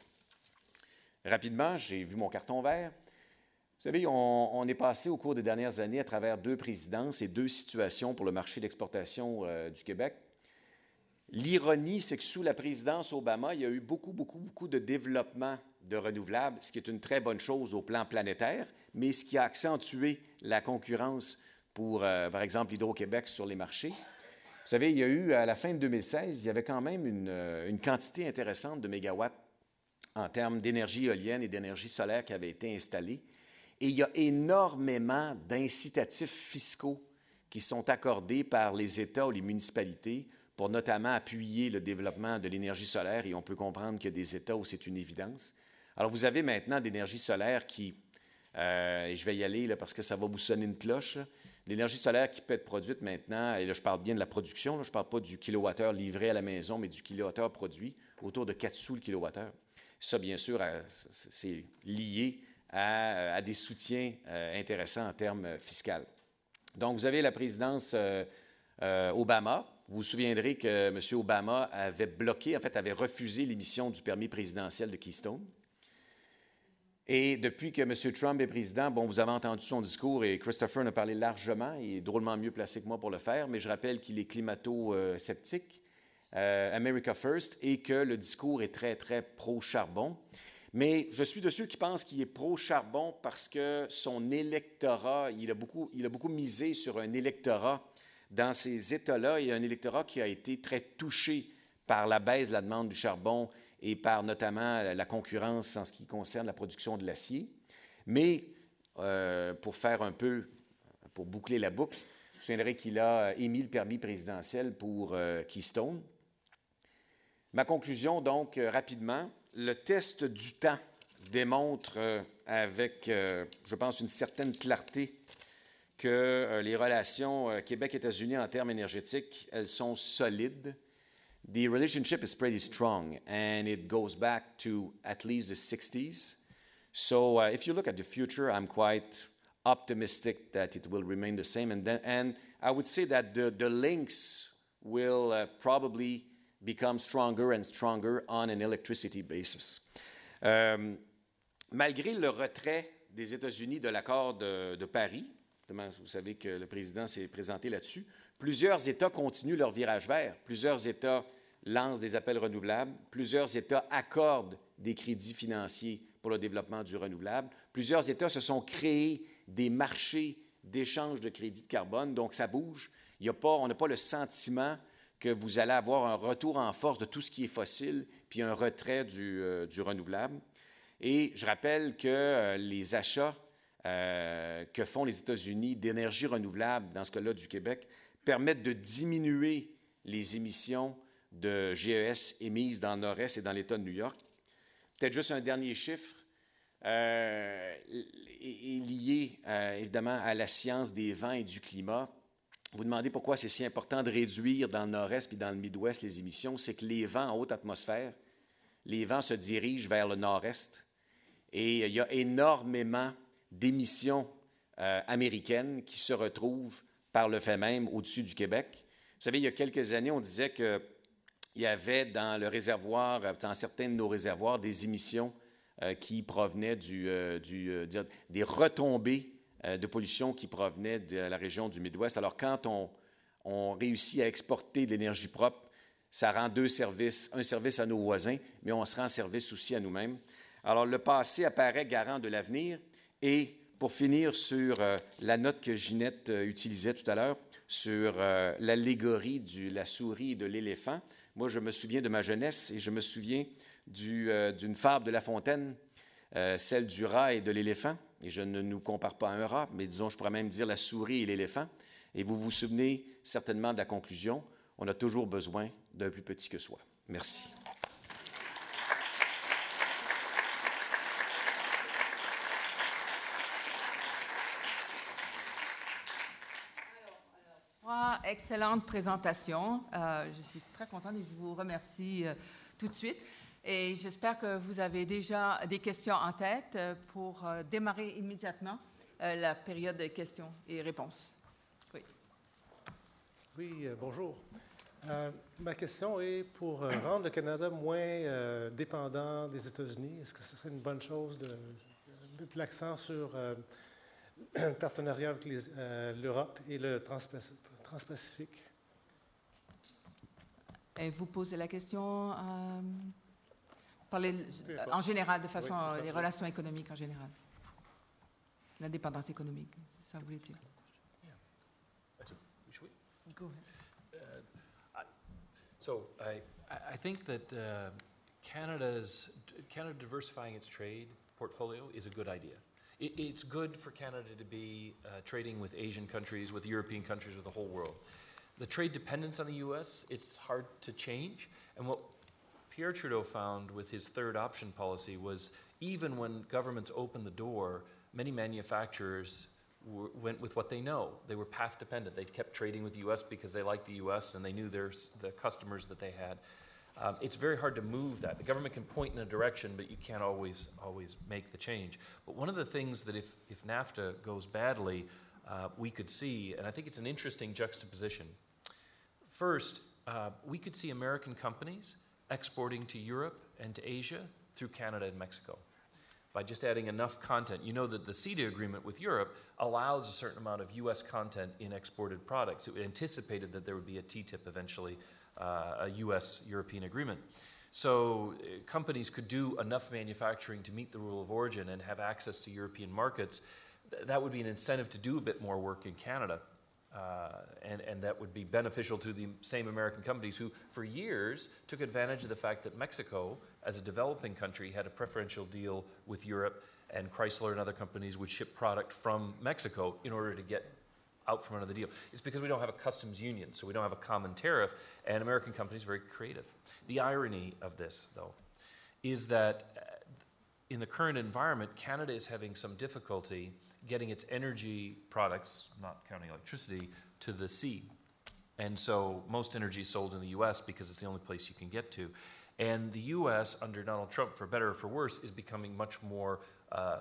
Rapidement, j'ai vu mon carton vert. Vous savez, on, est passé au cours des dernières années à travers deux présidences et deux situations pour le marché d'exportation euh, du Québec. L'ironie, c'est que sous la présidence Obama, il y a eu beaucoup, beaucoup, beaucoup de développement de renouvelables, ce qui est une très bonne chose au plan planétaire, mais ce qui a accentué la concurrence pour, euh, par exemple, Hydro-Québec sur les marchés. Vous savez, il y a eu, à la fin de 2016, il y avait quand même une, euh, une quantité intéressante de mégawatts en termes d'énergie éolienne et d'énergie solaire qui avait été installée. Et il y a énormément d'incitatifs fiscaux qui sont accordés par les États ou les municipalités pour notamment appuyer le développement de l'énergie solaire, et on peut comprendre qu'il y a des États où c'est une évidence. Alors, vous avez maintenant d'énergie solaire qui, euh, et je vais y aller là, parce que ça va vous sonner une cloche, l'énergie solaire qui peut être produite maintenant, et là, je parle bien de la production, je ne parle pas du kilowattheure livré à la maison, mais du kilowattheure produit, autour de 4 sous le kilowattheure. Ça, bien sûr, euh, c'est lié à, euh, des soutiens intéressants en termes fiscaux. Donc, vous avez la présidence Obama, vous vous souviendrez que M. Obama avait bloqué, en fait, avait refusé l'émission du permis présidentiel de Keystone. Et depuis que M. Trump est président, bon, vous avez entendu son discours et Christopher en a parlé largement. Il est drôlement mieux placé que moi pour le faire, mais je rappelle qu'il est climato-sceptique, euh, America First, et que le discours est très, très pro-charbon. Mais je suis de ceux qui pensent qu'il est pro-charbon parce que son électorat, il a, beaucoup, il a beaucoup misé sur un électorat dans ces États-là, il y a un électorat qui a été très touché par la baisse de la demande du charbon et par notamment euh, la concurrence en ce qui concerne la production de l'acier. Mais euh, pour faire un peu, pour boucler la boucle, je souviendrai qu'il a euh, émis le permis présidentiel pour Keystone. Ma conclusion, donc, rapidement, le test du temps démontre avec, je pense, une certaine clarté que euh, les relations euh, Québec-États-Unis en termes énergétiques, elles sont solides. The relationship is pretty strong, and it goes back to at least the 60s. So uh, if you look at the future, I'm quite optimistic that it will remain the same. And, then, and I would say that the, the links will uh, probably become stronger and stronger on an electricity basis. Um, malgré le retrait des États-Unis de l'accord de, de Paris, vous savez que le président s'est présenté là-dessus. Plusieurs États continuent leur virage vert. Plusieurs États lancent des appels renouvelables. Plusieurs États accordent des crédits financiers pour le développement du renouvelable. Plusieurs États se sont créés des marchés d'échange de crédits de carbone, donc ça bouge. Il a pas, on n'a pas le sentiment que vous allez avoir un retour en force de tout ce qui est fossile, puis un retrait du, euh, renouvelable. Et je rappelle que euh, les achats euh, que font les États-Unis d'énergie renouvelable, dans ce cas-là du Québec, permettent de diminuer les émissions de GES émises dans le Nord-Est et dans l'État de New York. Peut-être juste un dernier chiffre euh, lié euh, évidemment à la science des vents et du climat. Vous demandez pourquoi c'est si important de réduire dans le Nord-Est puis dans le mid-ouest les émissions. C'est que les vents en haute atmosphère, les vents se dirigent vers le Nord-Est et il y a énormément d'émissions euh, américaines qui se retrouvent par le fait même au-dessus du Québec. Vous savez, il y a quelques années, on disait qu'il y avait dans le réservoir, euh, dans certains de nos réservoirs, des émissions euh, qui provenaient du, du des retombées de pollution qui provenaient de la région du Midwest. Alors, quand on, on réussit à exporter de l'énergie propre, ça rend deux services, un service à nos voisins, mais on se rend service aussi à nous-mêmes. Alors, le passé apparaît garant de l'avenir, et pour finir sur euh, la note que Ginette euh, utilisait tout à l'heure, sur euh, l'allégorie de la souris et de l'éléphant, moi je me souviens de ma jeunesse et je me souviens d'une fable de La Fontaine, celle du rat et de l'éléphant. Et je ne nous compare pas à un rat, mais disons, je pourrais même dire la souris et l'éléphant. Et vous vous souvenez certainement de la conclusion, on a toujours besoin d'un plus petit que soi. Merci. Trois excellentes présentations. Euh, je suis très contente et je vous remercie euh, tout de suite. Et j'espère que vous avez déjà des questions en tête euh, pour démarrer immédiatement la période de questions et réponses. Oui. Oui, bonjour. ma question est pour rendre le Canada moins dépendant des États-Unis. Est-ce que ce serait une bonne chose de mettre l'accent sur [clears throat] partenariat avec l'Europe et le trans transpacifique. Et vous posez la question euh, parler, en général, de façon, oui, les relations économiques en général. La dépendance économique, c'est ça que vous voulez dire. Go ahead. Uh, so I, I think that uh, Canada's Canada diversifying its trade portfolio is a good idea. it, it's good for Canada to be uh, trading with Asian countries, with European countries, with the whole world. The trade dependence on the US, it's hard to change. And what Pierre Trudeau found with his third option policy was even when governments opened the door, many manufacturers went with what they know. They were path dependent. They kept trading with the U.S. because they liked the U.S. and they knew their the customers that they had um, it's very hard to move that. The government can point in a direction, but you can't always always make the change. But one of the things that if, if NAFTA goes badly, uh, we could see, and I think it's an interesting juxtaposition. First, uh, we could see American companies exporting to Europe and to Asia through Canada and Mexico by just adding enough content. You know that the CETA agreement with Europe allows a certain amount of US content in exported products. It anticipated that there would be a TTIP eventually uh, a US European agreement. So uh, companies could do enough manufacturing to meet the rule of origin and have access to European markets. Th- that would be an incentive to do a bit more work in Canada. Uh, and, and, that would be beneficial to the same American companies who, for years, took advantage of the fact that Mexico, as a developing country, had a preferential deal with Europe, and Chrysler and other companies would ship product from Mexico in order to get out from under the deal. It's because we don't have a customs union, so we don't have a common tariff, and American companies are very creative. The irony of this, though, is that uh, in the current environment, Canada is having some difficulty getting its energy products, not counting electricity, to the sea. And so most energy is sold in the US because it's the only place you can get to. And the US, under Donald Trump, for better or for worse, is becoming much more uh,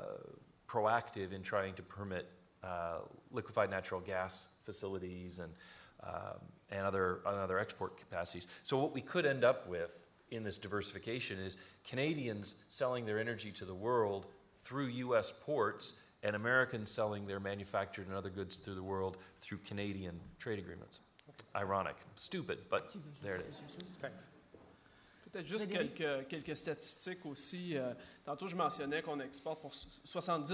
proactive in trying to permit uh, liquefied natural gas facilities and, um, and, other, and other export capacities. So, what we could end up with in this diversification is Canadians selling their energy to the world through U.S. ports and Americans selling their manufactured and other goods through the world through Canadian trade agreements. Okay. Ironic, stupid, but there it is. Thanks. Peut-être juste quelques, quelques, statistiques aussi. Euh, tantôt, je mentionnais qu'on exporte pour 70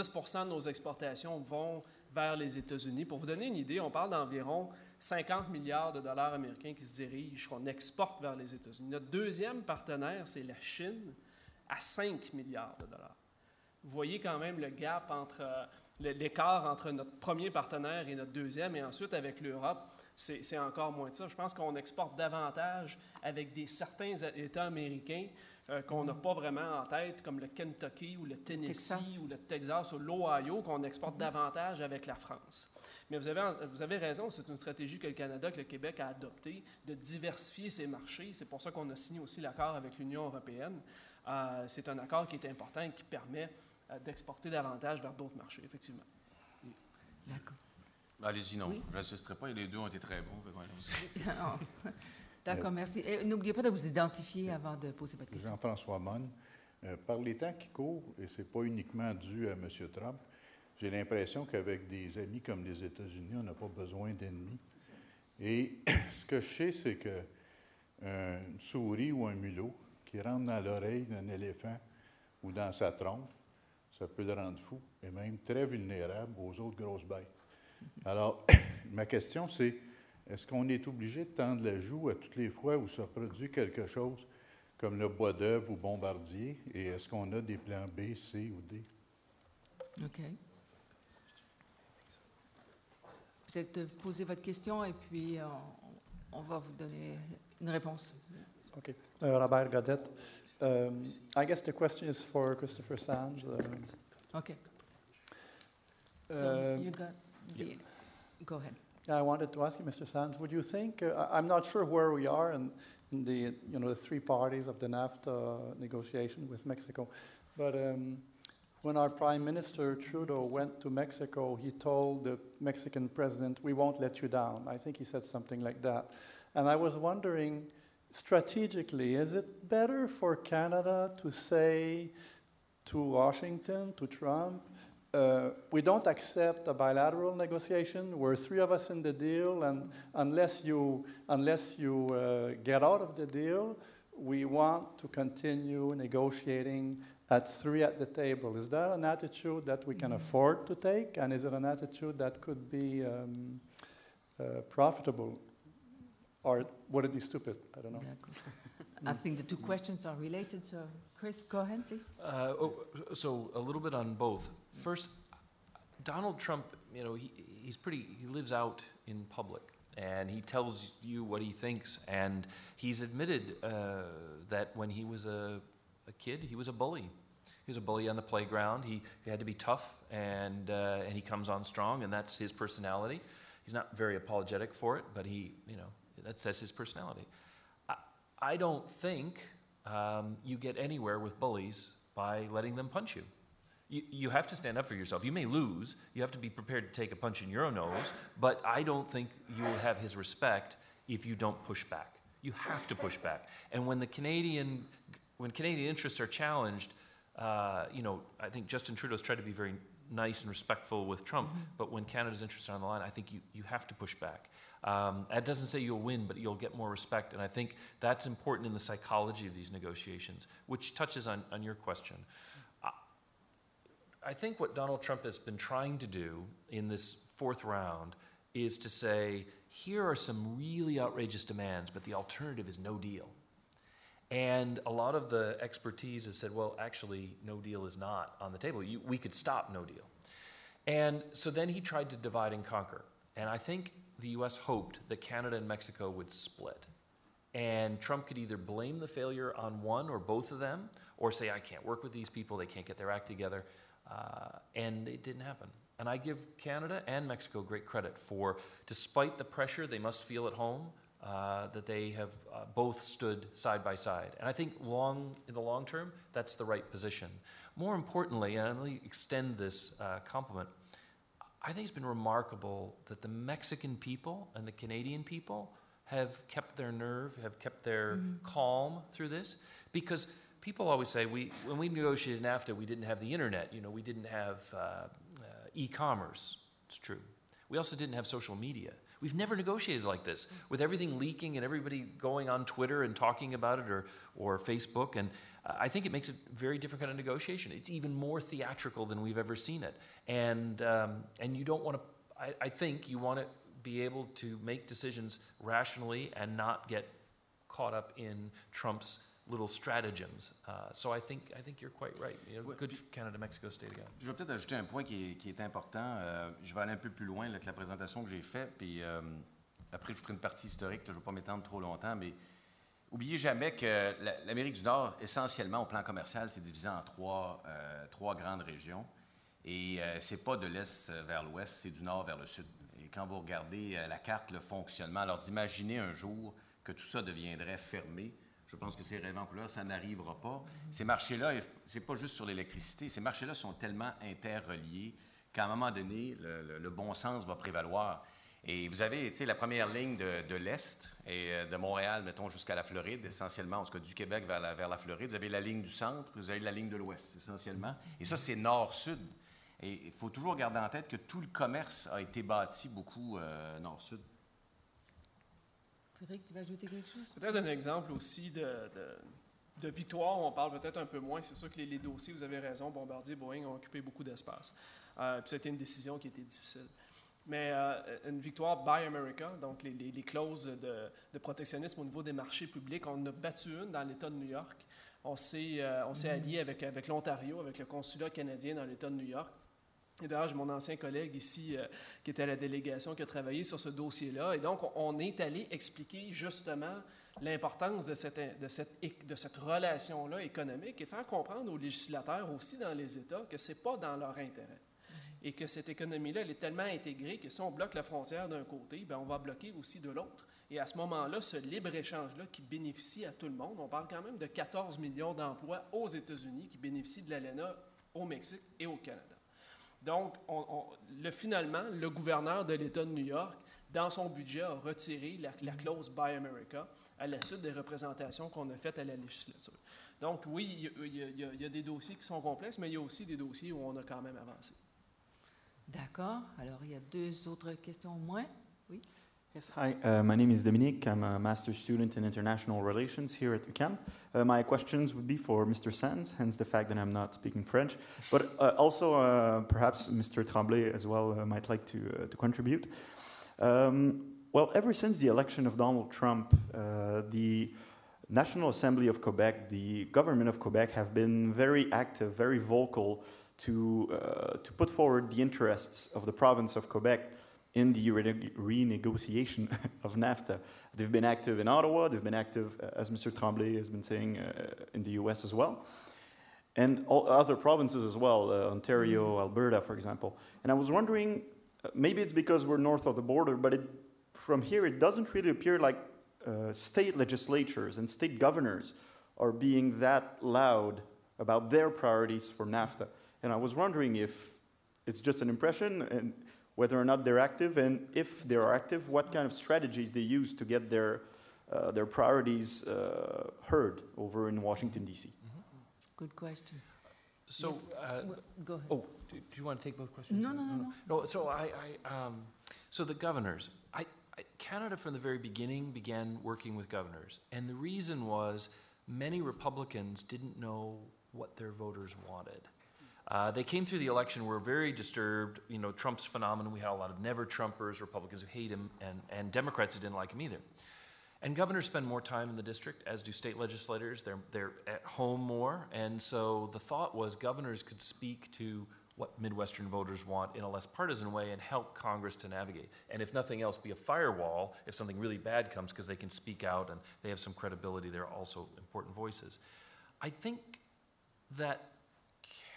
de nos exportations vont vers les États-Unis. Pour vous donner une idée, on parle d'environ 50 milliards de dollars américains qui se dirigent, qu'on exporte vers les États-Unis. Notre deuxième partenaire, c'est la Chine, à 5 milliards de dollars. Vous voyez quand même le gap entre euh, l'écart entre notre premier partenaire et notre deuxième, et ensuite avec l'Europe, c'est encore moins de ça. Je pense qu'on exporte davantage avec des, certains États américains euh, qu'on n'a pas vraiment en tête, comme le Kentucky ou le Tennessee ou le Texas ou l'Ohio, qu'on exporte mhm. davantage avec la France. Mais vous avez, vous avez raison, c'est une stratégie que le Canada, que le Québec a adoptée, de diversifier ses marchés. C'est pour ça qu'on a signé aussi l'accord avec l'Union européenne. Euh, c'est un accord qui est important et qui permet euh, d'exporter davantage vers d'autres marchés, effectivement. D'accord. Allez-y, non, je n'insisterai pas. Les deux ont été très bons. [laughs] D'accord, merci. n'oubliez pas de vous identifier avant de poser votre question. Jean-François Mon. Euh, par les temps qui courent, et ce n'est pas uniquement dû à M. Trump, j'ai l'impression qu'avec des amis comme les États-Unis, on n'a pas besoin d'ennemis. Et [coughs] ce que je sais, c'est que euh, une souris ou un mulot qui rentre dans l'oreille d'un éléphant ou dans sa trompe, ça peut le rendre fou et même très vulnérable aux autres grosses bêtes. Alors, [coughs] ma question, c'est est-ce qu'on est obligé de tendre la joue à toutes les fois où ça produit quelque chose comme le bois d'oeuvre ou bombardier? Et est-ce qu'on a des plans B, C ou D? OK. Peut-être poser votre question et puis euh, on, va vous donner une réponse. OK. Euh, Robert Godette. Um, I guess the question is for Christopher Sands. Uh, OK. Uh, so you got the, Go ahead. Yeah, I wanted to ask you, Mr. Sands, would you think, uh, I'm not sure where we are in, in, the, you know, the three parties of the NAFTA negotiation with Mexico, but um, when our Prime Minister Trudeau went to Mexico, he told the Mexican president, we won't let you down. I think he said something like that. And I was wondering, strategically, is it better for Canada to say to Washington, to Trump, uh, we don't accept a bilateral negotiation. We're three of us in the deal, and unless you, unless you uh, get out of the deal, we want to continue negotiating at three at the table. Is that an attitude that we can mm-hmm. afford to take, and is it an attitude that could be um, uh, profitable, or would it be stupid? I don't know. I think the two mm. questions are related, so Chris, go ahead, please. Uh, oh, so a little bit on both. First, Donald Trump, you know, he, he's pretty, he lives out in public and he tells you what he thinks. And he's admitted uh, that when he was a, a, kid, he was a bully. He was a bully on the playground. He, he had to be tough, and, uh, and he comes on strong, and that's his personality. He's not very apologetic for it, but he, you know, that's, that's his personality. I, I don't think um, you get anywhere with bullies by letting them punch you you, you have to stand up for yourself. You may lose. You have to be prepared to take a punch in your nose, but I don't think you will have his respect if you don't push back. You have to push back. And when the Canadian, when Canadian interests are challenged, uh, you know, I think Justin Trudeau's tried to be very nice and respectful with Trump, mm-hmm. but when Canada's interests are on the line, I think you, you have to push back. Um, that doesn't say you'll win, but you'll get more respect. And I think that's important in the psychology of these negotiations, which touches on, on your question. I think what Donald Trump has been trying to do in this fourth round is to say, here are some really outrageous demands, but the alternative is no deal. And a lot of the expertise has said, well, actually, no deal is not on the table. You, we could stop no deal. And so then he tried to divide and conquer. And I think the US hoped that Canada and Mexico would split. And Trump could either blame the failure on one or both of them, or say, I can't work with these people, they can't get their act together. Uh, and it didn't happen. And I give Canada and Mexico great credit for, despite the pressure they must feel at home, uh, that they have uh, both stood side by side. And I think long, in the long term, that's the right position. More importantly, and I me extend this uh, compliment, I think it's been remarkable that the Mexican people and the Canadian people have kept their nerve, have kept their mm-hmm. calm through this, because people always say we when we negotiated NAFTA, we didn't have the internet. You know, we didn't have uh, uh, e-commerce. It's true. We also didn't have social media. We've never negotiated like this, with everything leaking and everybody going on Twitter and talking about it or, or Facebook. And uh, I think it makes it very different kind of negotiation. It's even more theatrical than we've ever seen it. And, um, and you don't want to, I, I think you want to be able to make decisions rationally and not get caught up in Trump's little uh, so I think, you're quite right. good Canada-Mexico state again. Je vais peut-être ajouter un point qui est, important. Euh, je vais aller un peu plus loin là, que la présentation que j'ai faite, puis euh, après je ferai une partie historique, je ne vais pas m'étendre trop longtemps, mais oubliez jamais que l'Amérique du Nord, essentiellement au plan commercial, c'est divisé en trois, euh, trois grandes régions. Et c'est pas de l'est vers l'ouest, c'est du nord vers le sud. Et quand vous regardez la carte, le fonctionnement, alors d'imaginer un jour que tout ça deviendrait fermé, je pense que ces rêves en couleur, ça n'arrivera pas. Ces marchés-là, c'est pas juste sur l'électricité, ces marchés-là sont tellement interreliés qu'à un moment donné, le, bon sens va prévaloir. Et vous avez, tu sais, la première ligne de, l'Est, et euh, de Montréal, mettons, jusqu'à la Floride, essentiellement, en tout cas du Québec vers la, la Floride. Vous avez la ligne du centre, vous avez la ligne de l'Ouest, essentiellement. Et ça, c'est nord-sud. Et il faut toujours garder en tête que tout le commerce a été bâti beaucoup euh, nord-sud. Frédéric, tu ajouter quelque chose? Peut-être un exemple aussi de, de, de victoire, on parle peut-être un peu moins. C'est sûr que les, dossiers, vous avez raison, Bombardier, Boeing ont occupé beaucoup d'espace. Euh, puis c'était une décision qui était difficile. Mais euh, une victoire Buy America, donc les, les, clauses de, de, protectionnisme au niveau des marchés publics, on a battu une dans l'État de New York. On s'est, euh, on s'est mm-hmm. allié avec, avec l'Ontario, avec le consulat canadien dans l'État de New York et d'ailleurs, j'ai mon ancien collègue ici euh, qui était à la délégation qui a travaillé sur ce dossier-là. Et donc, on est allé expliquer justement l'importance de cette, de cette relation-là économique et faire comprendre aux législateurs aussi dans les États que ce n'est pas dans leur intérêt. Et que cette économie-là, elle est tellement intégrée que si on bloque la frontière d'un côté, bien, on va bloquer aussi de l'autre. Et à ce moment-là, ce libre-échange-là qui bénéficie à tout le monde, on parle quand même de 14 millions d'emplois aux États-Unis qui bénéficient de l'ALENA au Mexique et au Canada. Donc, finalement, le gouverneur de l'État de New York, dans son budget, a retiré la, clause Buy America à la suite des représentations qu'on a faites à la législature. Donc, oui, il y, y, a des dossiers qui sont complexes, mais il y a aussi des dossiers où on a quand même avancé. D'accord. Alors, il y a deux autres questions au moins. Oui. Yes, hi. Uh, my name is Dominique. I'm a master's student in international relations here at UCAM. Uh, my questions would be for Mr. Sands, hence the fact that I'm not speaking French, but uh, also uh, perhaps Mr. Tremblay as well uh, might like to, uh, to contribute. Um, well, ever since the election of Donald Trump, the National Assembly of Quebec, the government of Quebec, have been very active, very vocal to, to put forward the interests of the province of Quebec in the rene renegotiation [laughs] of NAFTA. They've been active in Ottawa, they've been active, uh, as Mr. Tremblay has been saying, uh, uh in the US as well, and other provinces as well, uh, Ontario, mm-hmm. Alberta, for example. And I was wondering, uh, maybe it's because we're north of the border, but it, from here it doesn't really appear like state legislatures and state governors are being that loud about their priorities for NAFTA. And I was wondering if it's just an impression and whether or not they're active, and if they are active, what kind of strategies they use to get their, uh, their priorities uh, heard over in Washington, D.C. Mm -hmm. Good question. So, yes. uh, go ahead. Oh, do, do, you want to take both questions? No, no, no. no, no. no so, I, I um, so the governors, I, I, Canada from the very beginning began working with governors, and the reason was many Republicans didn't know what their voters wanted. Uh, they came through the election, were very disturbed. You know, Trump's phenomenon, we had a lot of never Trumpers, Republicans who hate him, and, and Democrats who didn't like him either. And governors spend more time in the district, as do state legislators. They're, they're at home more. And so the thought was governors could speak to what Midwestern voters want in a less partisan way and help Congress to navigate. And if nothing else, be a firewall if something really bad comes because they can speak out and they have some credibility. They're also important voices. I think that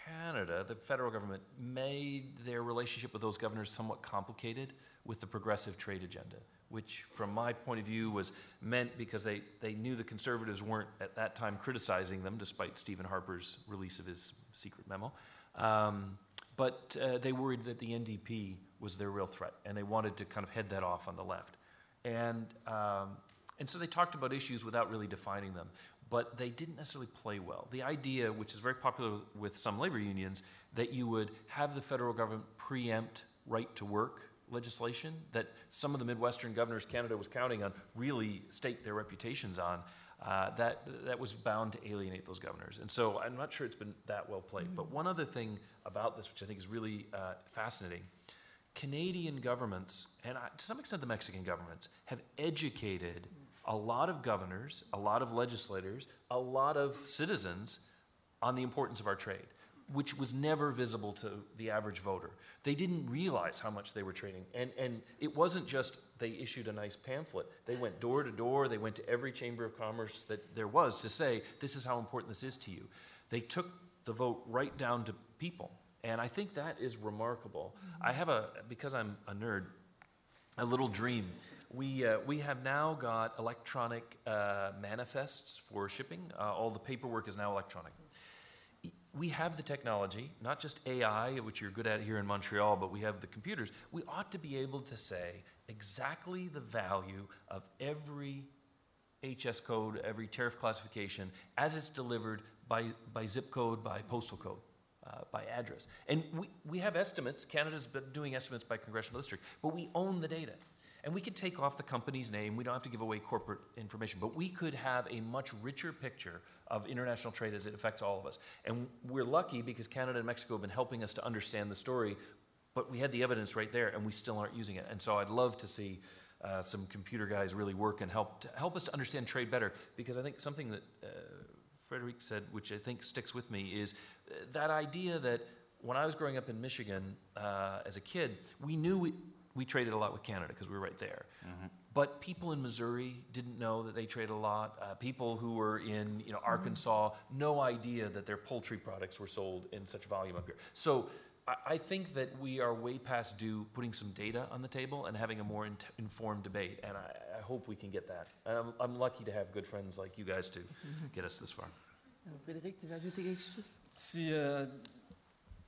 Canada, the federal government made their relationship with those governors somewhat complicated with the progressive trade agenda, which, from my point of view, was meant because they, they knew the conservatives weren't at that time criticizing them, despite Stephen Harper's release of his secret memo. Um, but uh, they worried that the NDP was their real threat, and they wanted to kind of head that off on the left. And um, and so they talked about issues without really defining them but they didn't necessarily play well. The idea, which is very popular with, some labor unions, that you would have the federal government preempt right to work legislation that some of the Midwestern governors Canada was counting on really stake their reputations on, uh, that, that was bound to alienate those governors. And so I'm not sure it's been that well played. Mm-hmm. But one other thing about this, which I think is really uh, fascinating Canadian governments, and to some extent the Mexican governments, have educated. mm a lot of governors, a lot of legislators, a lot of citizens on the importance of our trade, which was never visible to the average voter. They didn't realize how much they were trading. And, and it wasn't just they issued a nice pamphlet, they went door to door, they went to every chamber of commerce that there was to say, this is how important this is to you. They took the vote right down to people. And I think that is remarkable. Mm-hmm. I have a, because I'm a nerd, a little dream we, uh, we have now got electronic uh, manifests for shipping. Uh, all the paperwork is now electronic. We have the technology, not just AI, which you're good at here in Montreal, but we have the computers. We ought to be able to say exactly the value of every HS code, every tariff classification, as it's delivered by, by zip code, by postal code. Uh, by address. And we, we have estimates. Canada's been doing estimates by congressional district, but we own the data. And we could take off the company's name. We don't have to give away corporate information, but we could have a much richer picture of international trade as it affects all of us. And we're lucky because Canada and Mexico have been helping us to understand the story, but we had the evidence right there and we still aren't using it. And so I'd love to see uh, some computer guys really work and help, help us to understand trade better because I think something that uh, Frederick said, which I think sticks with me, is uh, that idea that when I was growing up in Michigan uh, as a kid, we knew we, we traded a lot with Canada because we were right there. Mm-hmm. But people in Missouri didn't know that they traded a lot. Uh, people who were in you know Arkansas, mm-hmm. no idea that their poultry products were sold in such volume up here. So I, I think that we are way past due putting some data on the table and having a more in- informed debate. And I, I, hope we can get that. And I'm, I'm, lucky to have good friends like you guys to mm-hmm. get us this far. Uh, Frédéric, tu veux ajouter quelque chose? Euh,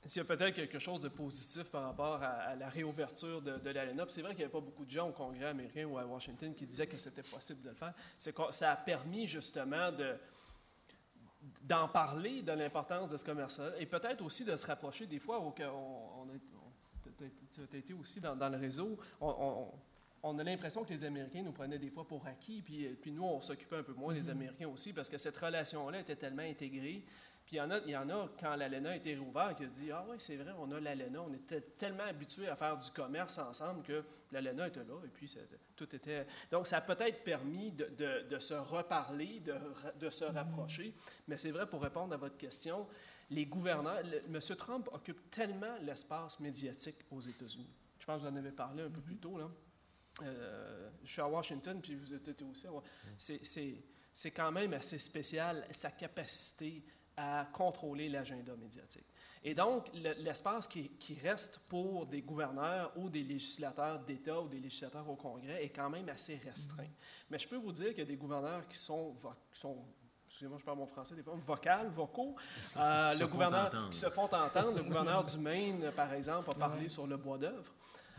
s'il y a peut-être quelque chose de positif par rapport à, la réouverture de, de l'ALENA. C'est vrai qu'il n'y avait pas beaucoup de gens au Congrès américain ou à Washington qui disaient que c'était possible de le faire. Ça a permis justement de, d'en parler de l'importance de ce commerce-là et peut-être aussi de se rapprocher des fois où on, on, tu été aussi dans, le réseau, on, a l'impression que les Américains nous prenaient des fois pour acquis, puis, puis nous, on s'occupait un peu moins des mm-hmm. Américains aussi, parce que cette relation-là était tellement intégrée puis il y en a, y en a quand l'ALENA a été rouvert, qui a dit Ah oui, c'est vrai, on a l'ALENA. On était tellement habitués à faire du commerce ensemble que l'ALENA était là. Et puis tout était. Donc ça a peut-être permis de, se reparler, de, se mm-hmm. rapprocher. Mais c'est vrai, pour répondre à votre question, les gouvernants. M. Trump occupe tellement l'espace médiatique aux États-Unis. Je pense que vous en avez parlé un peu mm-hmm. plus tôt. Là. Euh, je suis à Washington, puis vous étiez aussi. À... Mm. c'est C'est quand même assez spécial sa capacité à contrôler l'agenda médiatique. Et donc, l'espace qui, reste pour des gouverneurs ou des législateurs d'État ou des législateurs au Congrès est quand même assez restreint. Mais je peux vous dire qu'il y a des gouverneurs qui sont, sont excusez-moi, je parle mon français des fois, vocales, vocaux. [laughs] Euh, le gouverneur qui se font entendre, le gouverneur du Maine, par exemple, a [laughs] parlé sur le bois d'œuvre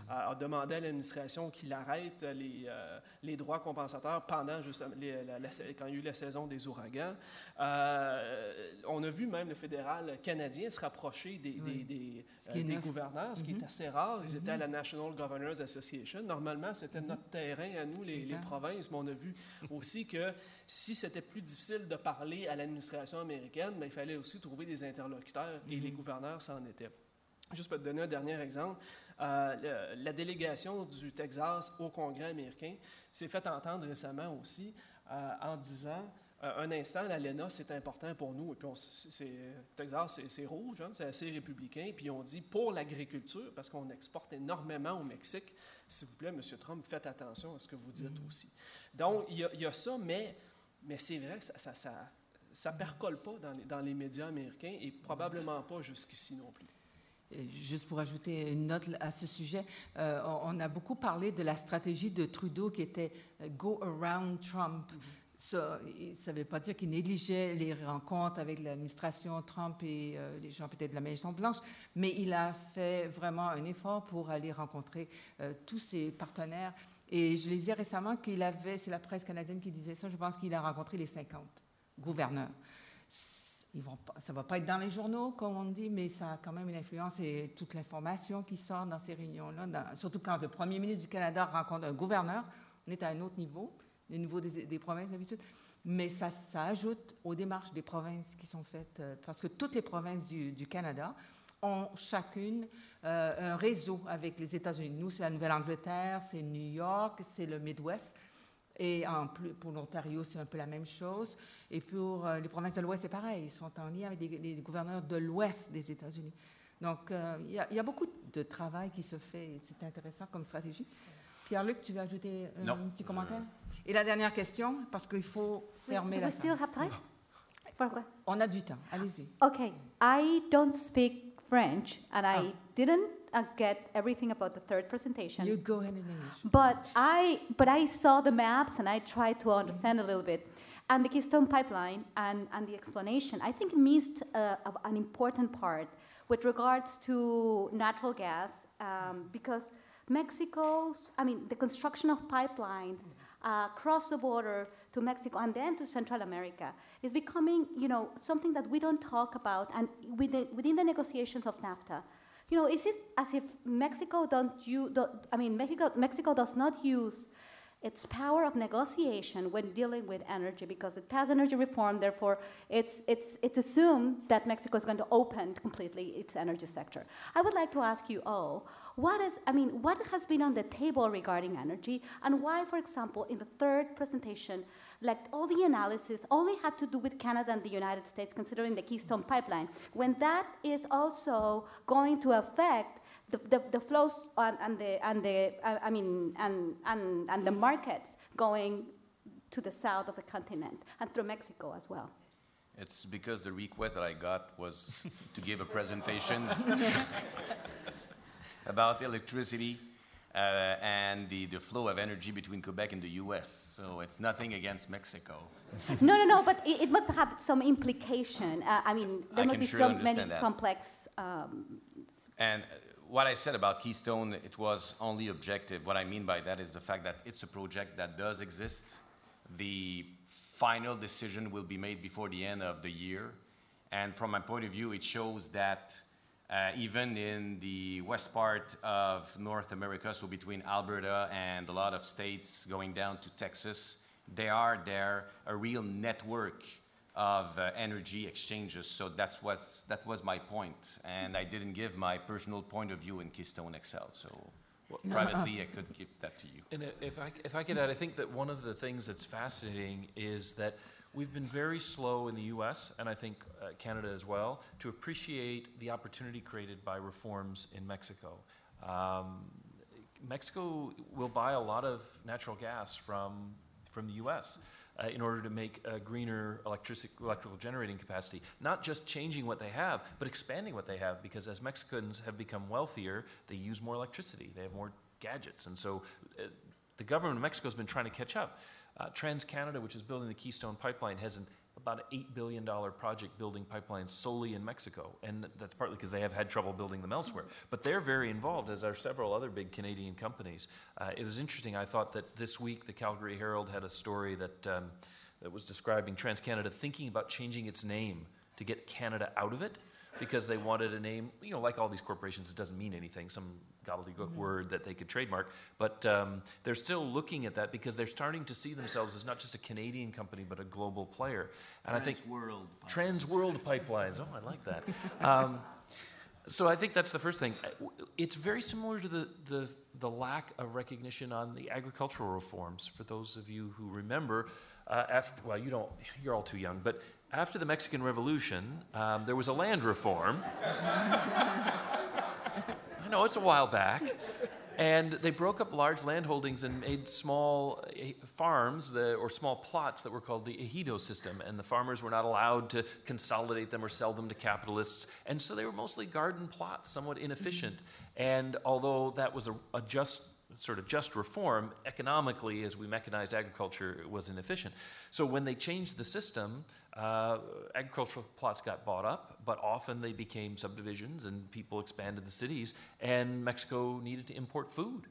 a demandé à l'administration qu'il arrête les, euh, droits compensateurs pendant justement la, quand il y a eu la saison des ouragans. Euh, on a vu même le fédéral canadien se rapprocher des, des, euh, gouverneurs, ce qui est mm-hmm. assez rare. Ils mm-hmm. étaient à la National Governors Association. Normalement, c'était mm-hmm. notre terrain à nous, les, provinces, mais on a vu aussi que si c'était plus difficile de parler à l'administration américaine, ben, il fallait aussi trouver des interlocuteurs et les gouverneurs s'en étaient. Juste pour te donner un dernier exemple, euh, la délégation du Texas au Congrès américain s'est fait entendre récemment aussi euh, en disant euh, un instant, l'ALENA, c'est important pour nous. Et puis, on, Texas, c'est rouge, hein, c'est assez républicain. Puis, on dit pour l'agriculture, parce qu'on exporte énormément au Mexique. S'il vous plaît, M. Trump, faites attention à ce que vous dites mm-hmm. aussi. Donc, il y, a ça, mais, mais c'est vrai, ça. ça, ça, percole pas dans dans les médias américains et probablement mm-hmm. pas jusqu'ici non plus juste pour ajouter une note à ce sujet, euh, on, a beaucoup parlé de la stratégie de Trudeau qui était euh, go around Trump. Mm-hmm. Ça, ne veut pas dire qu'il négligeait les rencontres avec l'administration Trump et euh, les gens peut-être de la Maison Blanche, mais il a fait vraiment un effort pour aller rencontrer tous ses partenaires. Et je lisais récemment qu'il avait, c'est la presse canadienne qui disait ça, je pense qu'il a rencontré les 50 gouverneurs vont ça ne va pas être dans les journaux, comme on dit, mais ça a quand même une influence et toute l'information qui sort dans ces réunions-là, surtout quand le premier ministre du Canada rencontre un gouverneur, on est à un autre niveau, le niveau des, provinces d'habitude, mais ça, ajoute aux démarches des provinces qui sont faites, euh, parce que toutes les provinces du, Canada ont chacune euh, un réseau avec les États-Unis. Nous, c'est la Nouvelle-Angleterre, c'est New York, c'est le Midwest. Et en plus, pour l'Ontario, c'est un peu la même chose. Et pour euh, les provinces de l'Ouest, c'est pareil. Ils sont en lien avec des, les gouverneurs de l'Ouest des États-Unis. Donc, euh, il, y a, beaucoup de travail qui se fait. C'est intéressant comme stratégie. Pierre-Luc, tu veux ajouter euh, un petit commentaire Et la dernière question, parce qu'il faut fermer la salle. après On a du temps. Allez-y. OK. I don't speak French, and I ah. didn't uh, get everything about the third presentation. You go ahead and English. But I, but I saw the maps and I tried to understand a little bit. And the Keystone Pipeline and, and the explanation, I think missed uh, an important part with regards to natural gas um, because Mexico's, I mean, the construction of pipelines uh, across the border to Mexico and then to Central America is becoming, you know, something that we don't talk about. And within, within the negotiations of NAFTA, you know, it's as if Mexico don't you I mean Mexico Mexico does not use its power of negotiation when dealing with energy because it passed energy reform, therefore it's, it's, it's assumed that Mexico is going to open completely its energy sector. I would like to ask you all, what is, I mean, what has been on the table regarding energy and why, for example, in the third presentation, like all the analysis only had to do with Canada and the United States, considering the Keystone Pipeline, when that is also going to affect the, the, the flows on, and the, and the I mean, and, and, and the markets going to the south of the continent and through Mexico as well. It's because the request that I got was to give a presentation [laughs] [laughs] about electricity uh, and the, the flow of energy between Quebec and the US. So it's nothing against Mexico. no, no, no, but it, it must have some implication. Uh, I mean, there I must be so many that. complex. Um, and what I said about Keystone, it was only objective. What I mean by that is the fact that it's a project that does exist. The final decision will be made before the end of the year. And from my point of view, it shows that uh, even in the west part of North America, so between Alberta and a lot of states going down to Texas, they are there a real network of uh, energy exchanges. So that's what's, that was my point. And I didn't give my personal point of view in Keystone XL. So well, privately, I could give that to you. And uh, if I, if I could add, I think that one of the things that's fascinating is that – we've been very slow in the US, and I think uh, Canada as well, to appreciate the opportunity created by reforms in Mexico. Um, Mexico will buy a lot of natural gas from, from the US. Uh, in order to make greener electric, electrical generating capacity. Not just changing what they have, but expanding what they have, because as Mexicans have become wealthier, they use more electricity, they have more gadgets. And so uh, the government of Mexico has been trying to catch up. Uh, TransCanada, which is building the Keystone Pipeline, has an, about an $8 billion project building pipelines solely in Mexico. And that's partly because they have had trouble building them elsewhere. But they're very involved, as are several other big Canadian companies. Uh, it was interesting. I thought that this week the Calgary Herald had a story that, um, that was describing TransCanada thinking about changing its name to get Canada out of it because they wanted a name, you know, like all these corporations, it doesn't mean anything. Some gobbledygook mm-hmm. word that they could trademark. But um, they're still looking at that because they're starting to see themselves as not just a Canadian company, but a global player. And I think world trans world pipelines. Oh, I like that. um, so I think that's the first thing. It's very similar to the, the, the lack of recognition on the agricultural reforms. For those of you who remember, uh, after, well, you don't, you're all too young, but after the Mexican Revolution, um, there was a land reform. [laughs] No, it's a while back. and they broke up large landholdings and made small eh, farms or small plots that were called the ejido system and the farmers were not allowed to consolidate them or sell them to capitalists and so they were mostly garden plots somewhat inefficient mm-hmm. and although that was a, a just sort of just reform, economically, as we mechanized agriculture, it was inefficient. So when they changed the system, uh, agricultural plots got bought up, but often they became subdivisions and people expanded the cities, and Mexico needed to import food.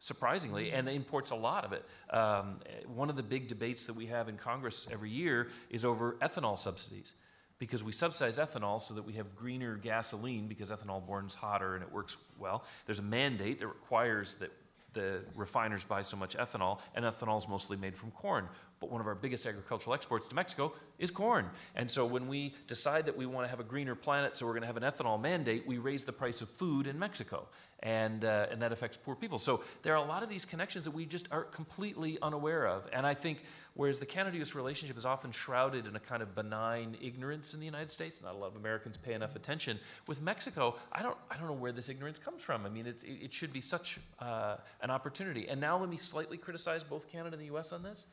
Surprisingly, mm. and they imports a lot of it. Um, one of the big debates that we have in Congress every year is over ethanol subsidies because we subsidize ethanol so that we have greener gasoline because ethanol burns hotter and it works well. There's a mandate that requires that the refiners buy so much ethanol, and ethanol is mostly made from corn but one of our biggest agricultural exports to Mexico is corn. And so when we decide that we want to have a greener planet, so we're going to have an ethanol mandate, we raise the price of food in Mexico. And, uh, and that affects poor people. So there are a lot of these connections that we just are completely unaware of. And I think whereas the Canada US relationship is often shrouded in a kind of benign ignorance in the United States, not a lot of Americans pay enough attention. With Mexico, I don't, I don't know where this ignorance comes from. I mean, it, it should be such uh, an opportunity. And now let me slightly criticize both Canada and the US on this.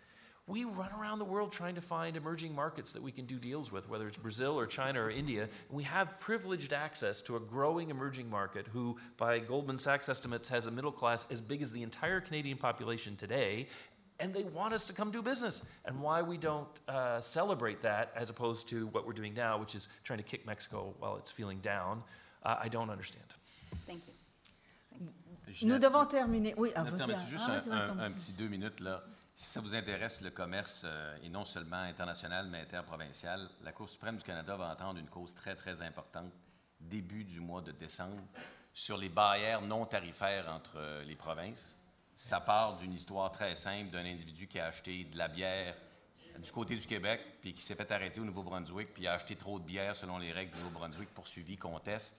We run around the world trying to find emerging markets that we can do deals with, whether it's Brazil or China or India. And we have privileged access to a growing emerging market who, by Goldman Sachs estimates, has a middle class as big as the entire Canadian population today. And they want us to come do business. And why we don't uh, celebrate that as opposed to what we're doing now, which is trying to kick Mexico while it's feeling down, uh, I don't understand. Thank you. Thank you. Nous devons terminer. Oui, à ah, vous, ah, juste ah, un, un, un petit deux minutes là. Si ça vous intéresse, le commerce, est euh, et non seulement international, mais interprovincial, la Cour suprême du Canada va entendre une cause très, très importante début du mois de décembre sur les barrières non tarifaires entre euh, les provinces. Ça part d'une histoire très simple d'un individu qui a acheté de la bière du côté du Québec, puis qui s'est fait arrêter au Nouveau-Brunswick, puis a acheté trop de bière selon les règles du Nouveau-Brunswick, poursuivi, conteste.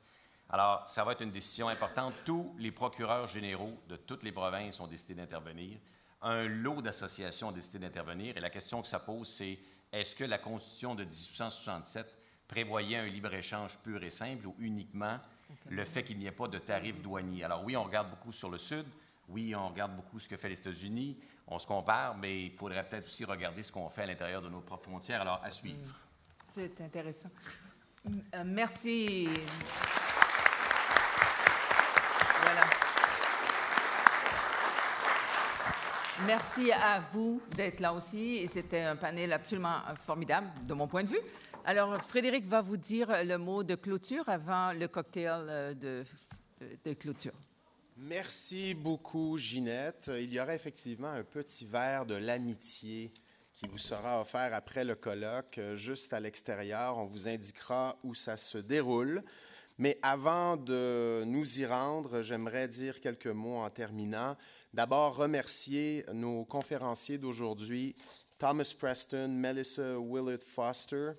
Alors, ça va être une décision importante. Tous les procureurs généraux de toutes les provinces ont décidé d'intervenir un lot d'associations ont décidé d'intervenir. Et la question que ça pose, c'est est-ce que la Constitution de 1867 prévoyait un libre-échange pur et simple ou uniquement le fait qu'il n'y ait pas de tarifs douaniers? Alors oui, on regarde beaucoup sur le Sud, oui, on regarde beaucoup ce que fait les États-Unis, on se compare, mais il faudrait peut-être aussi regarder ce qu'on fait à l'intérieur de nos propres frontières. Alors, à suivre. Hmm. C'est intéressant. Euh, merci. Merci à vous d'être là aussi. c'était un panel absolument formidable de mon point de vue. Alors, Frédéric va vous dire le mot de clôture avant le cocktail euh, euh, de clôture. Merci beaucoup, Ginette. Il y aura effectivement un petit verre de l'amitié qui vous sera offert après le colloque, euh, juste à l'extérieur. On vous indiquera où ça se déroule. Mais avant de nous y rendre, j'aimerais dire quelques mots en terminant. D'abord, remercier nos conférenciers d'aujourd'hui, Thomas Preston, Melissa Willard Foster,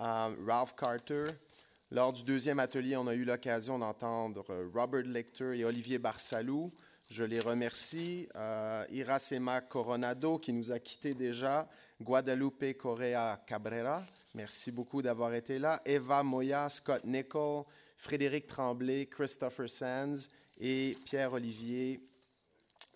euh, Ralph Carter. Lors du deuxième atelier, on a eu l'occasion d'entendre euh, Robert Lecter et Olivier Barsalou. Je les remercie. Irasema euh, Iracema Coronado, qui nous a quittés déjà. Guadalupe Correa Cabrera, merci beaucoup d'avoir été là. Eva Moya, Scott Nichol, Frédéric Tremblay, Christopher Sands et Pierre-Olivier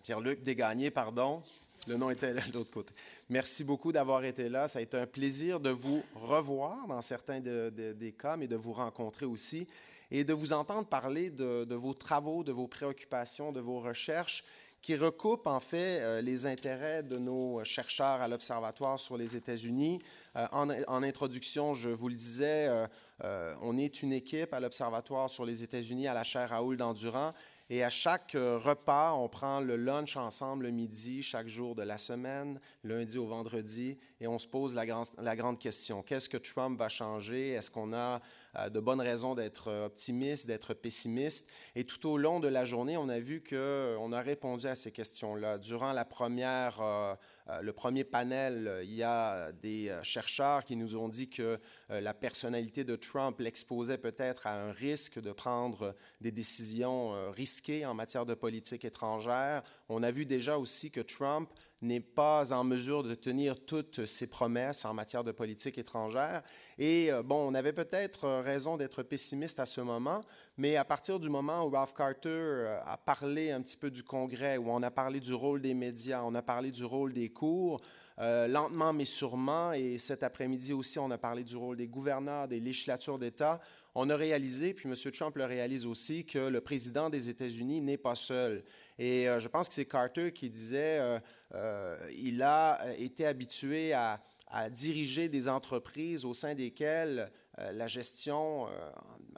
Pierre-Luc Desgagnés, pardon. Le nom était là de l'autre côté. Merci beaucoup d'avoir été là. Ça a été un plaisir de vous revoir dans certains des cas, mais de vous rencontrer aussi et de vous entendre parler de, vos travaux, de vos préoccupations, de vos recherches qui recoupent en fait euh, les intérêts de nos chercheurs à l'Observatoire sur les États-Unis. Euh, en, introduction, je vous le disais, euh, on est une équipe à l'Observatoire sur les États-Unis à la chaire Raoul d'Endurant et à chaque euh, repas, on prend le lunch ensemble le midi, chaque jour de la semaine, lundi au vendredi, et on se pose la, grande question. Qu'est-ce que Trump va changer? Est-ce qu'on a euh, de bonnes raisons d'être optimiste, d'être pessimiste? Et tout au long de la journée, on a vu qu'on euh, a répondu à ces questions-là. Durant la première, euh, le premier panel, il y a des chercheurs qui nous ont dit que la personnalité de Trump l'exposait peut-être à un risque de prendre des décisions risquées en matière de politique étrangère. On a vu déjà aussi que Trump n'est pas en mesure de tenir toutes ses promesses en matière de politique étrangère. Et euh, bon, on avait peut-être euh, raison d'être pessimiste à ce moment, mais à partir du moment où Ralph Carter euh, a parlé un petit peu du Congrès, où on a parlé du rôle des médias, on a parlé du rôle des cours, euh, lentement mais sûrement. Et cet après-midi aussi, on a parlé du rôle des gouverneurs, des législatures d'État. On a réalisé, puis M. Trump le réalise aussi, que le président des États-Unis n'est pas seul. Et euh, je pense que c'est Carter qui disait, euh, il a été habitué à diriger des entreprises au sein desquelles euh, la gestion euh,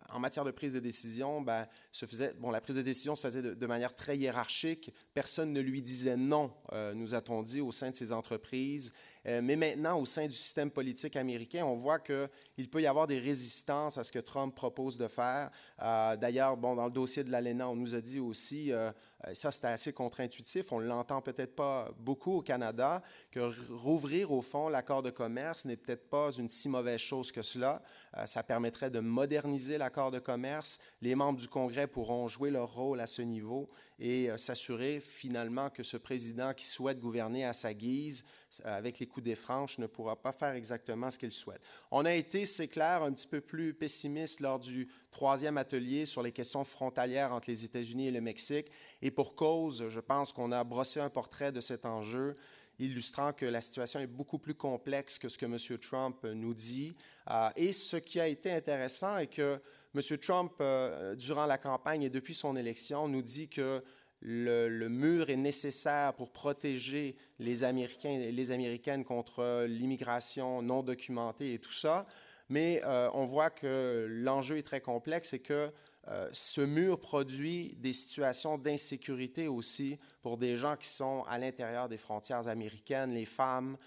en matière de prise de décision, ben, se faisait, la prise de décision se faisait de, manière très hiérarchique. Personne ne lui disait non, euh, nous a-t-on dit, au sein de ces entreprises. Euh, mais maintenant, au sein du système politique américain, on voit qu'il peut y avoir des résistances à ce que Trump propose de faire. Euh, d'ailleurs, bon, dans le dossier de l'ALENA, on nous a dit aussi, euh, ça c'était assez contre-intuitif, on l'entend peut-être pas beaucoup au Canada, que rouvrir au fond l'accord de commerce n'est peut-être pas une si mauvaise chose que cela. ça permettrait de moderniser l'accord de commerce. Les membres du Congrès pourront jouer leur rôle à ce niveau et euh, s'assurer finalement que ce président qui souhaite gouverner à sa guise, euh, avec les coups des franches, ne pourra pas faire exactement ce qu'il souhaite. On a été, c'est clair, un petit peu plus pessimiste lors du troisième atelier sur les questions frontalières entre les États-Unis et le Mexique, et pour cause, je pense qu'on a brossé un portrait de cet enjeu illustrant que la situation est beaucoup plus complexe que ce que M. Trump euh, nous dit. et ce qui a été intéressant est que M. Trump, euh, durant la campagne et depuis son élection, nous dit que le, mur est nécessaire pour protéger les Américains et les Américaines contre l'immigration non documentée et tout ça. Mais euh, on voit que l'enjeu est très complexe et que euh, ce mur produit des situations d'insécurité aussi pour des gens qui sont à l'intérieur des frontières américaines, les femmes,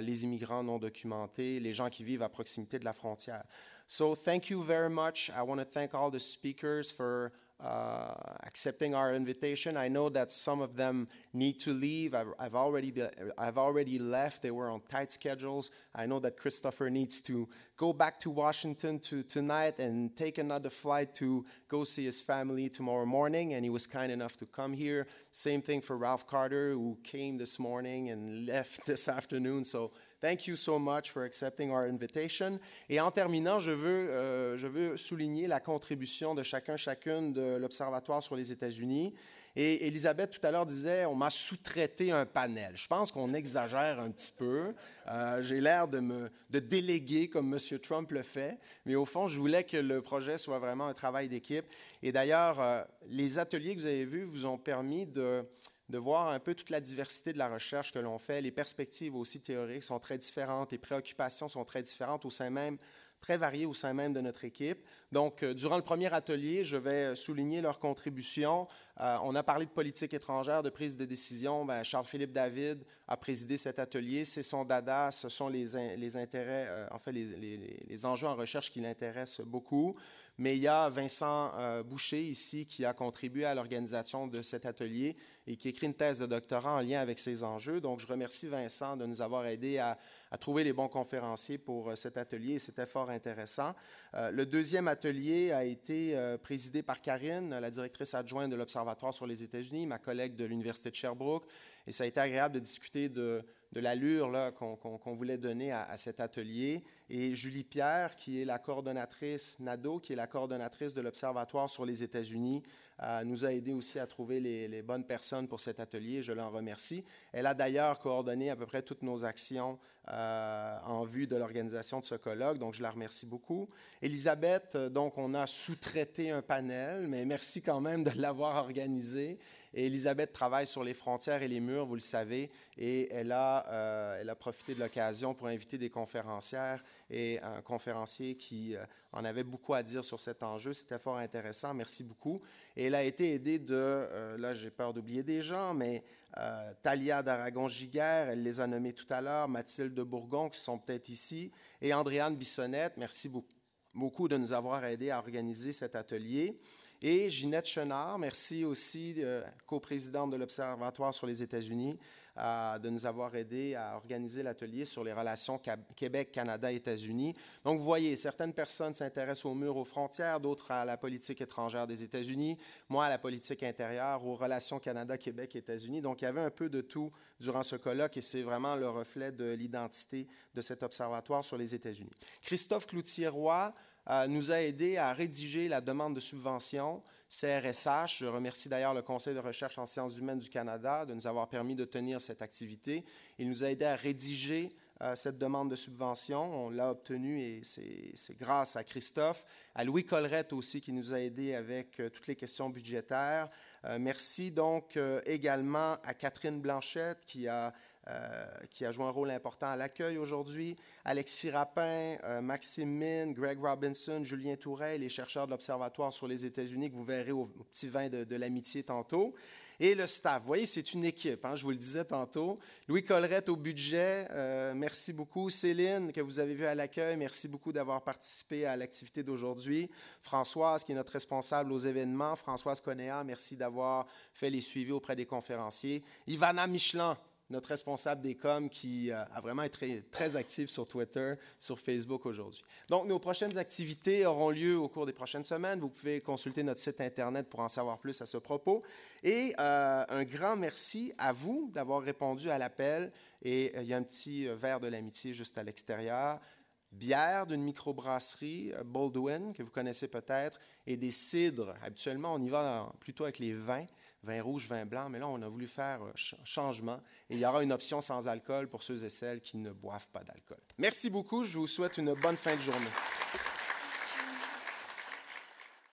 les immigrants non documentés, les gens qui vivent à proximité de la frontière. So thank you very much. I want to thank all the speakers for uh, accepting our invitation. I know that some of them need to leave. I've, I've already I've already left. They were on tight schedules. I know that Christopher needs to go back to Washington to tonight and take another flight to go see his family tomorrow morning. And he was kind enough to come here. Same thing for Ralph Carter, who came this morning and [laughs] left this afternoon. So Thank you so much for accepting our invitation. Et en terminant, je veux, euh, je veux souligner la contribution de chacun, chacune de l'Observatoire sur les États-Unis. Et Elisabeth, tout à l'heure, disait, on m'a sous-traité un panel. Je pense qu'on exagère un petit peu. Euh, j'ai l'air de me de déléguer comme M. Trump le fait. Mais au fond, je voulais que le projet soit vraiment un travail d'équipe. Et d'ailleurs, euh, les ateliers que vous avez vus vous ont permis de de voir un peu toute la diversité de la recherche que l'on fait. Les perspectives aussi théoriques sont très différentes, les préoccupations sont très différentes au sein même, très variées au sein même de notre équipe. Donc, euh, durant le premier atelier, je vais souligner leur contribution. Euh, on a parlé de politique étrangère, de prise de décision. Ben, Charles-Philippe David a présidé cet atelier. C'est son dada, ce sont les, les intérêts, euh, en fait, les, les, enjeux en recherche qui l'intéressent beaucoup. Mais il y a Vincent euh, Boucher ici qui a contribué à l'organisation de cet atelier et qui écrit une thèse de doctorat en lien avec ces enjeux. Donc, je remercie Vincent de nous avoir aidés à, trouver les bons conférenciers pour euh, cet atelier c'était fort intéressant. Euh, le deuxième atelier a été présidé par Karine, la directrice adjointe de l'Observatoire sur les États-Unis, ma collègue de l'Université de Sherbrooke, et ça a été agréable de discuter de, l'allure qu'on voulait donner à, cet atelier. Et Julie Pierre, qui est la coordonnatrice NADO, qui est la coordonnatrice de l'Observatoire sur les États-Unis, euh, nous a aidé aussi à trouver les, bonnes personnes pour cet atelier. Je l'en remercie. Elle a d'ailleurs coordonné à peu près toutes nos actions euh, en vue de l'organisation de ce colloque, donc je la remercie beaucoup. Elisabeth, euh, donc on a sous-traité un panel, mais merci quand même de l'avoir organisé. Et Elisabeth travaille sur les frontières et les murs, vous le savez, et elle a, euh, profité de l'occasion pour inviter des conférencières et un conférencier qui euh, en avait beaucoup à dire sur cet enjeu. C'était fort intéressant, merci beaucoup. Et elle a été aidée de, euh, là j'ai peur d'oublier des gens, mais Talia d'Aragon-Giguère, elle les a nommés tout à l'heure, Mathilde de Bourgon, qui sont peut-être ici, et Andréane Bissonnette, merci beaucoup, beaucoup de nous avoir aidés à organiser cet atelier. Et Ginette Chenard, merci aussi, co euh, coprésidente de l'Observatoire sur les États-Unis, euh, de nous avoir aidés à organiser l'atelier sur les relations Québec, Canada, États-Unis. Donc, vous voyez, certaines personnes s'intéressent aux murs, aux frontières, d'autres à la politique étrangère des États-Unis, moi à la politique intérieure, aux relations Canada, Québec, États-Unis. Donc, il y avait un peu de tout durant ce colloque et c'est vraiment le reflet de l'identité de cet observatoire sur les États-Unis. Christophe Cloutier-Roy, euh, nous a aidé à rédiger la demande de subvention CRSH. Je remercie d'ailleurs le Conseil de recherche en sciences humaines du Canada de nous avoir permis de tenir cette activité. Il nous a aidé à rédiger euh, cette demande de subvention. On l'a obtenue et c'est grâce à Christophe, à Louis Collerette aussi qui nous a aidé avec euh, toutes les questions budgétaires. merci donc également à Catherine Blanchette qui a euh, qui a joué un rôle important à l'accueil aujourd'hui. Alexis Rapin, euh, Maxime Min, Greg Robinson, Julien Touret, les chercheurs de l'Observatoire sur les États-Unis que vous verrez au, petit vin de, l'amitié tantôt. Et le staff, vous voyez, c'est une équipe, hein, je vous le disais tantôt. Louis Collerette au budget, euh, merci beaucoup. Céline, que vous avez vue à l'accueil, merci beaucoup d'avoir participé à l'activité d'aujourd'hui. Françoise, qui est notre responsable aux événements. Françoise Conea, merci d'avoir fait les suivis auprès des conférenciers. Ivana Michelin, notre responsable des coms qui euh, a vraiment été très, active sur Twitter, sur Facebook aujourd'hui. Donc, nos prochaines activités auront lieu au cours des prochaines semaines. Vous pouvez consulter notre site Internet pour en savoir plus à ce propos. Et euh, un grand merci à vous d'avoir répondu à l'appel. Et euh, il y a un petit verre de l'amitié juste à l'extérieur. Bière d'une microbrasserie, Baldwin, que vous connaissez peut-être, et des cidres. Habituellement, on y va plutôt avec les vins vin rouge, vin blanc, mais là, on a voulu faire euh, changement et il y aura une option sans alcool pour ceux et celles qui ne boivent pas d'alcool. Merci beaucoup, je vous souhaite une bonne fin de journée.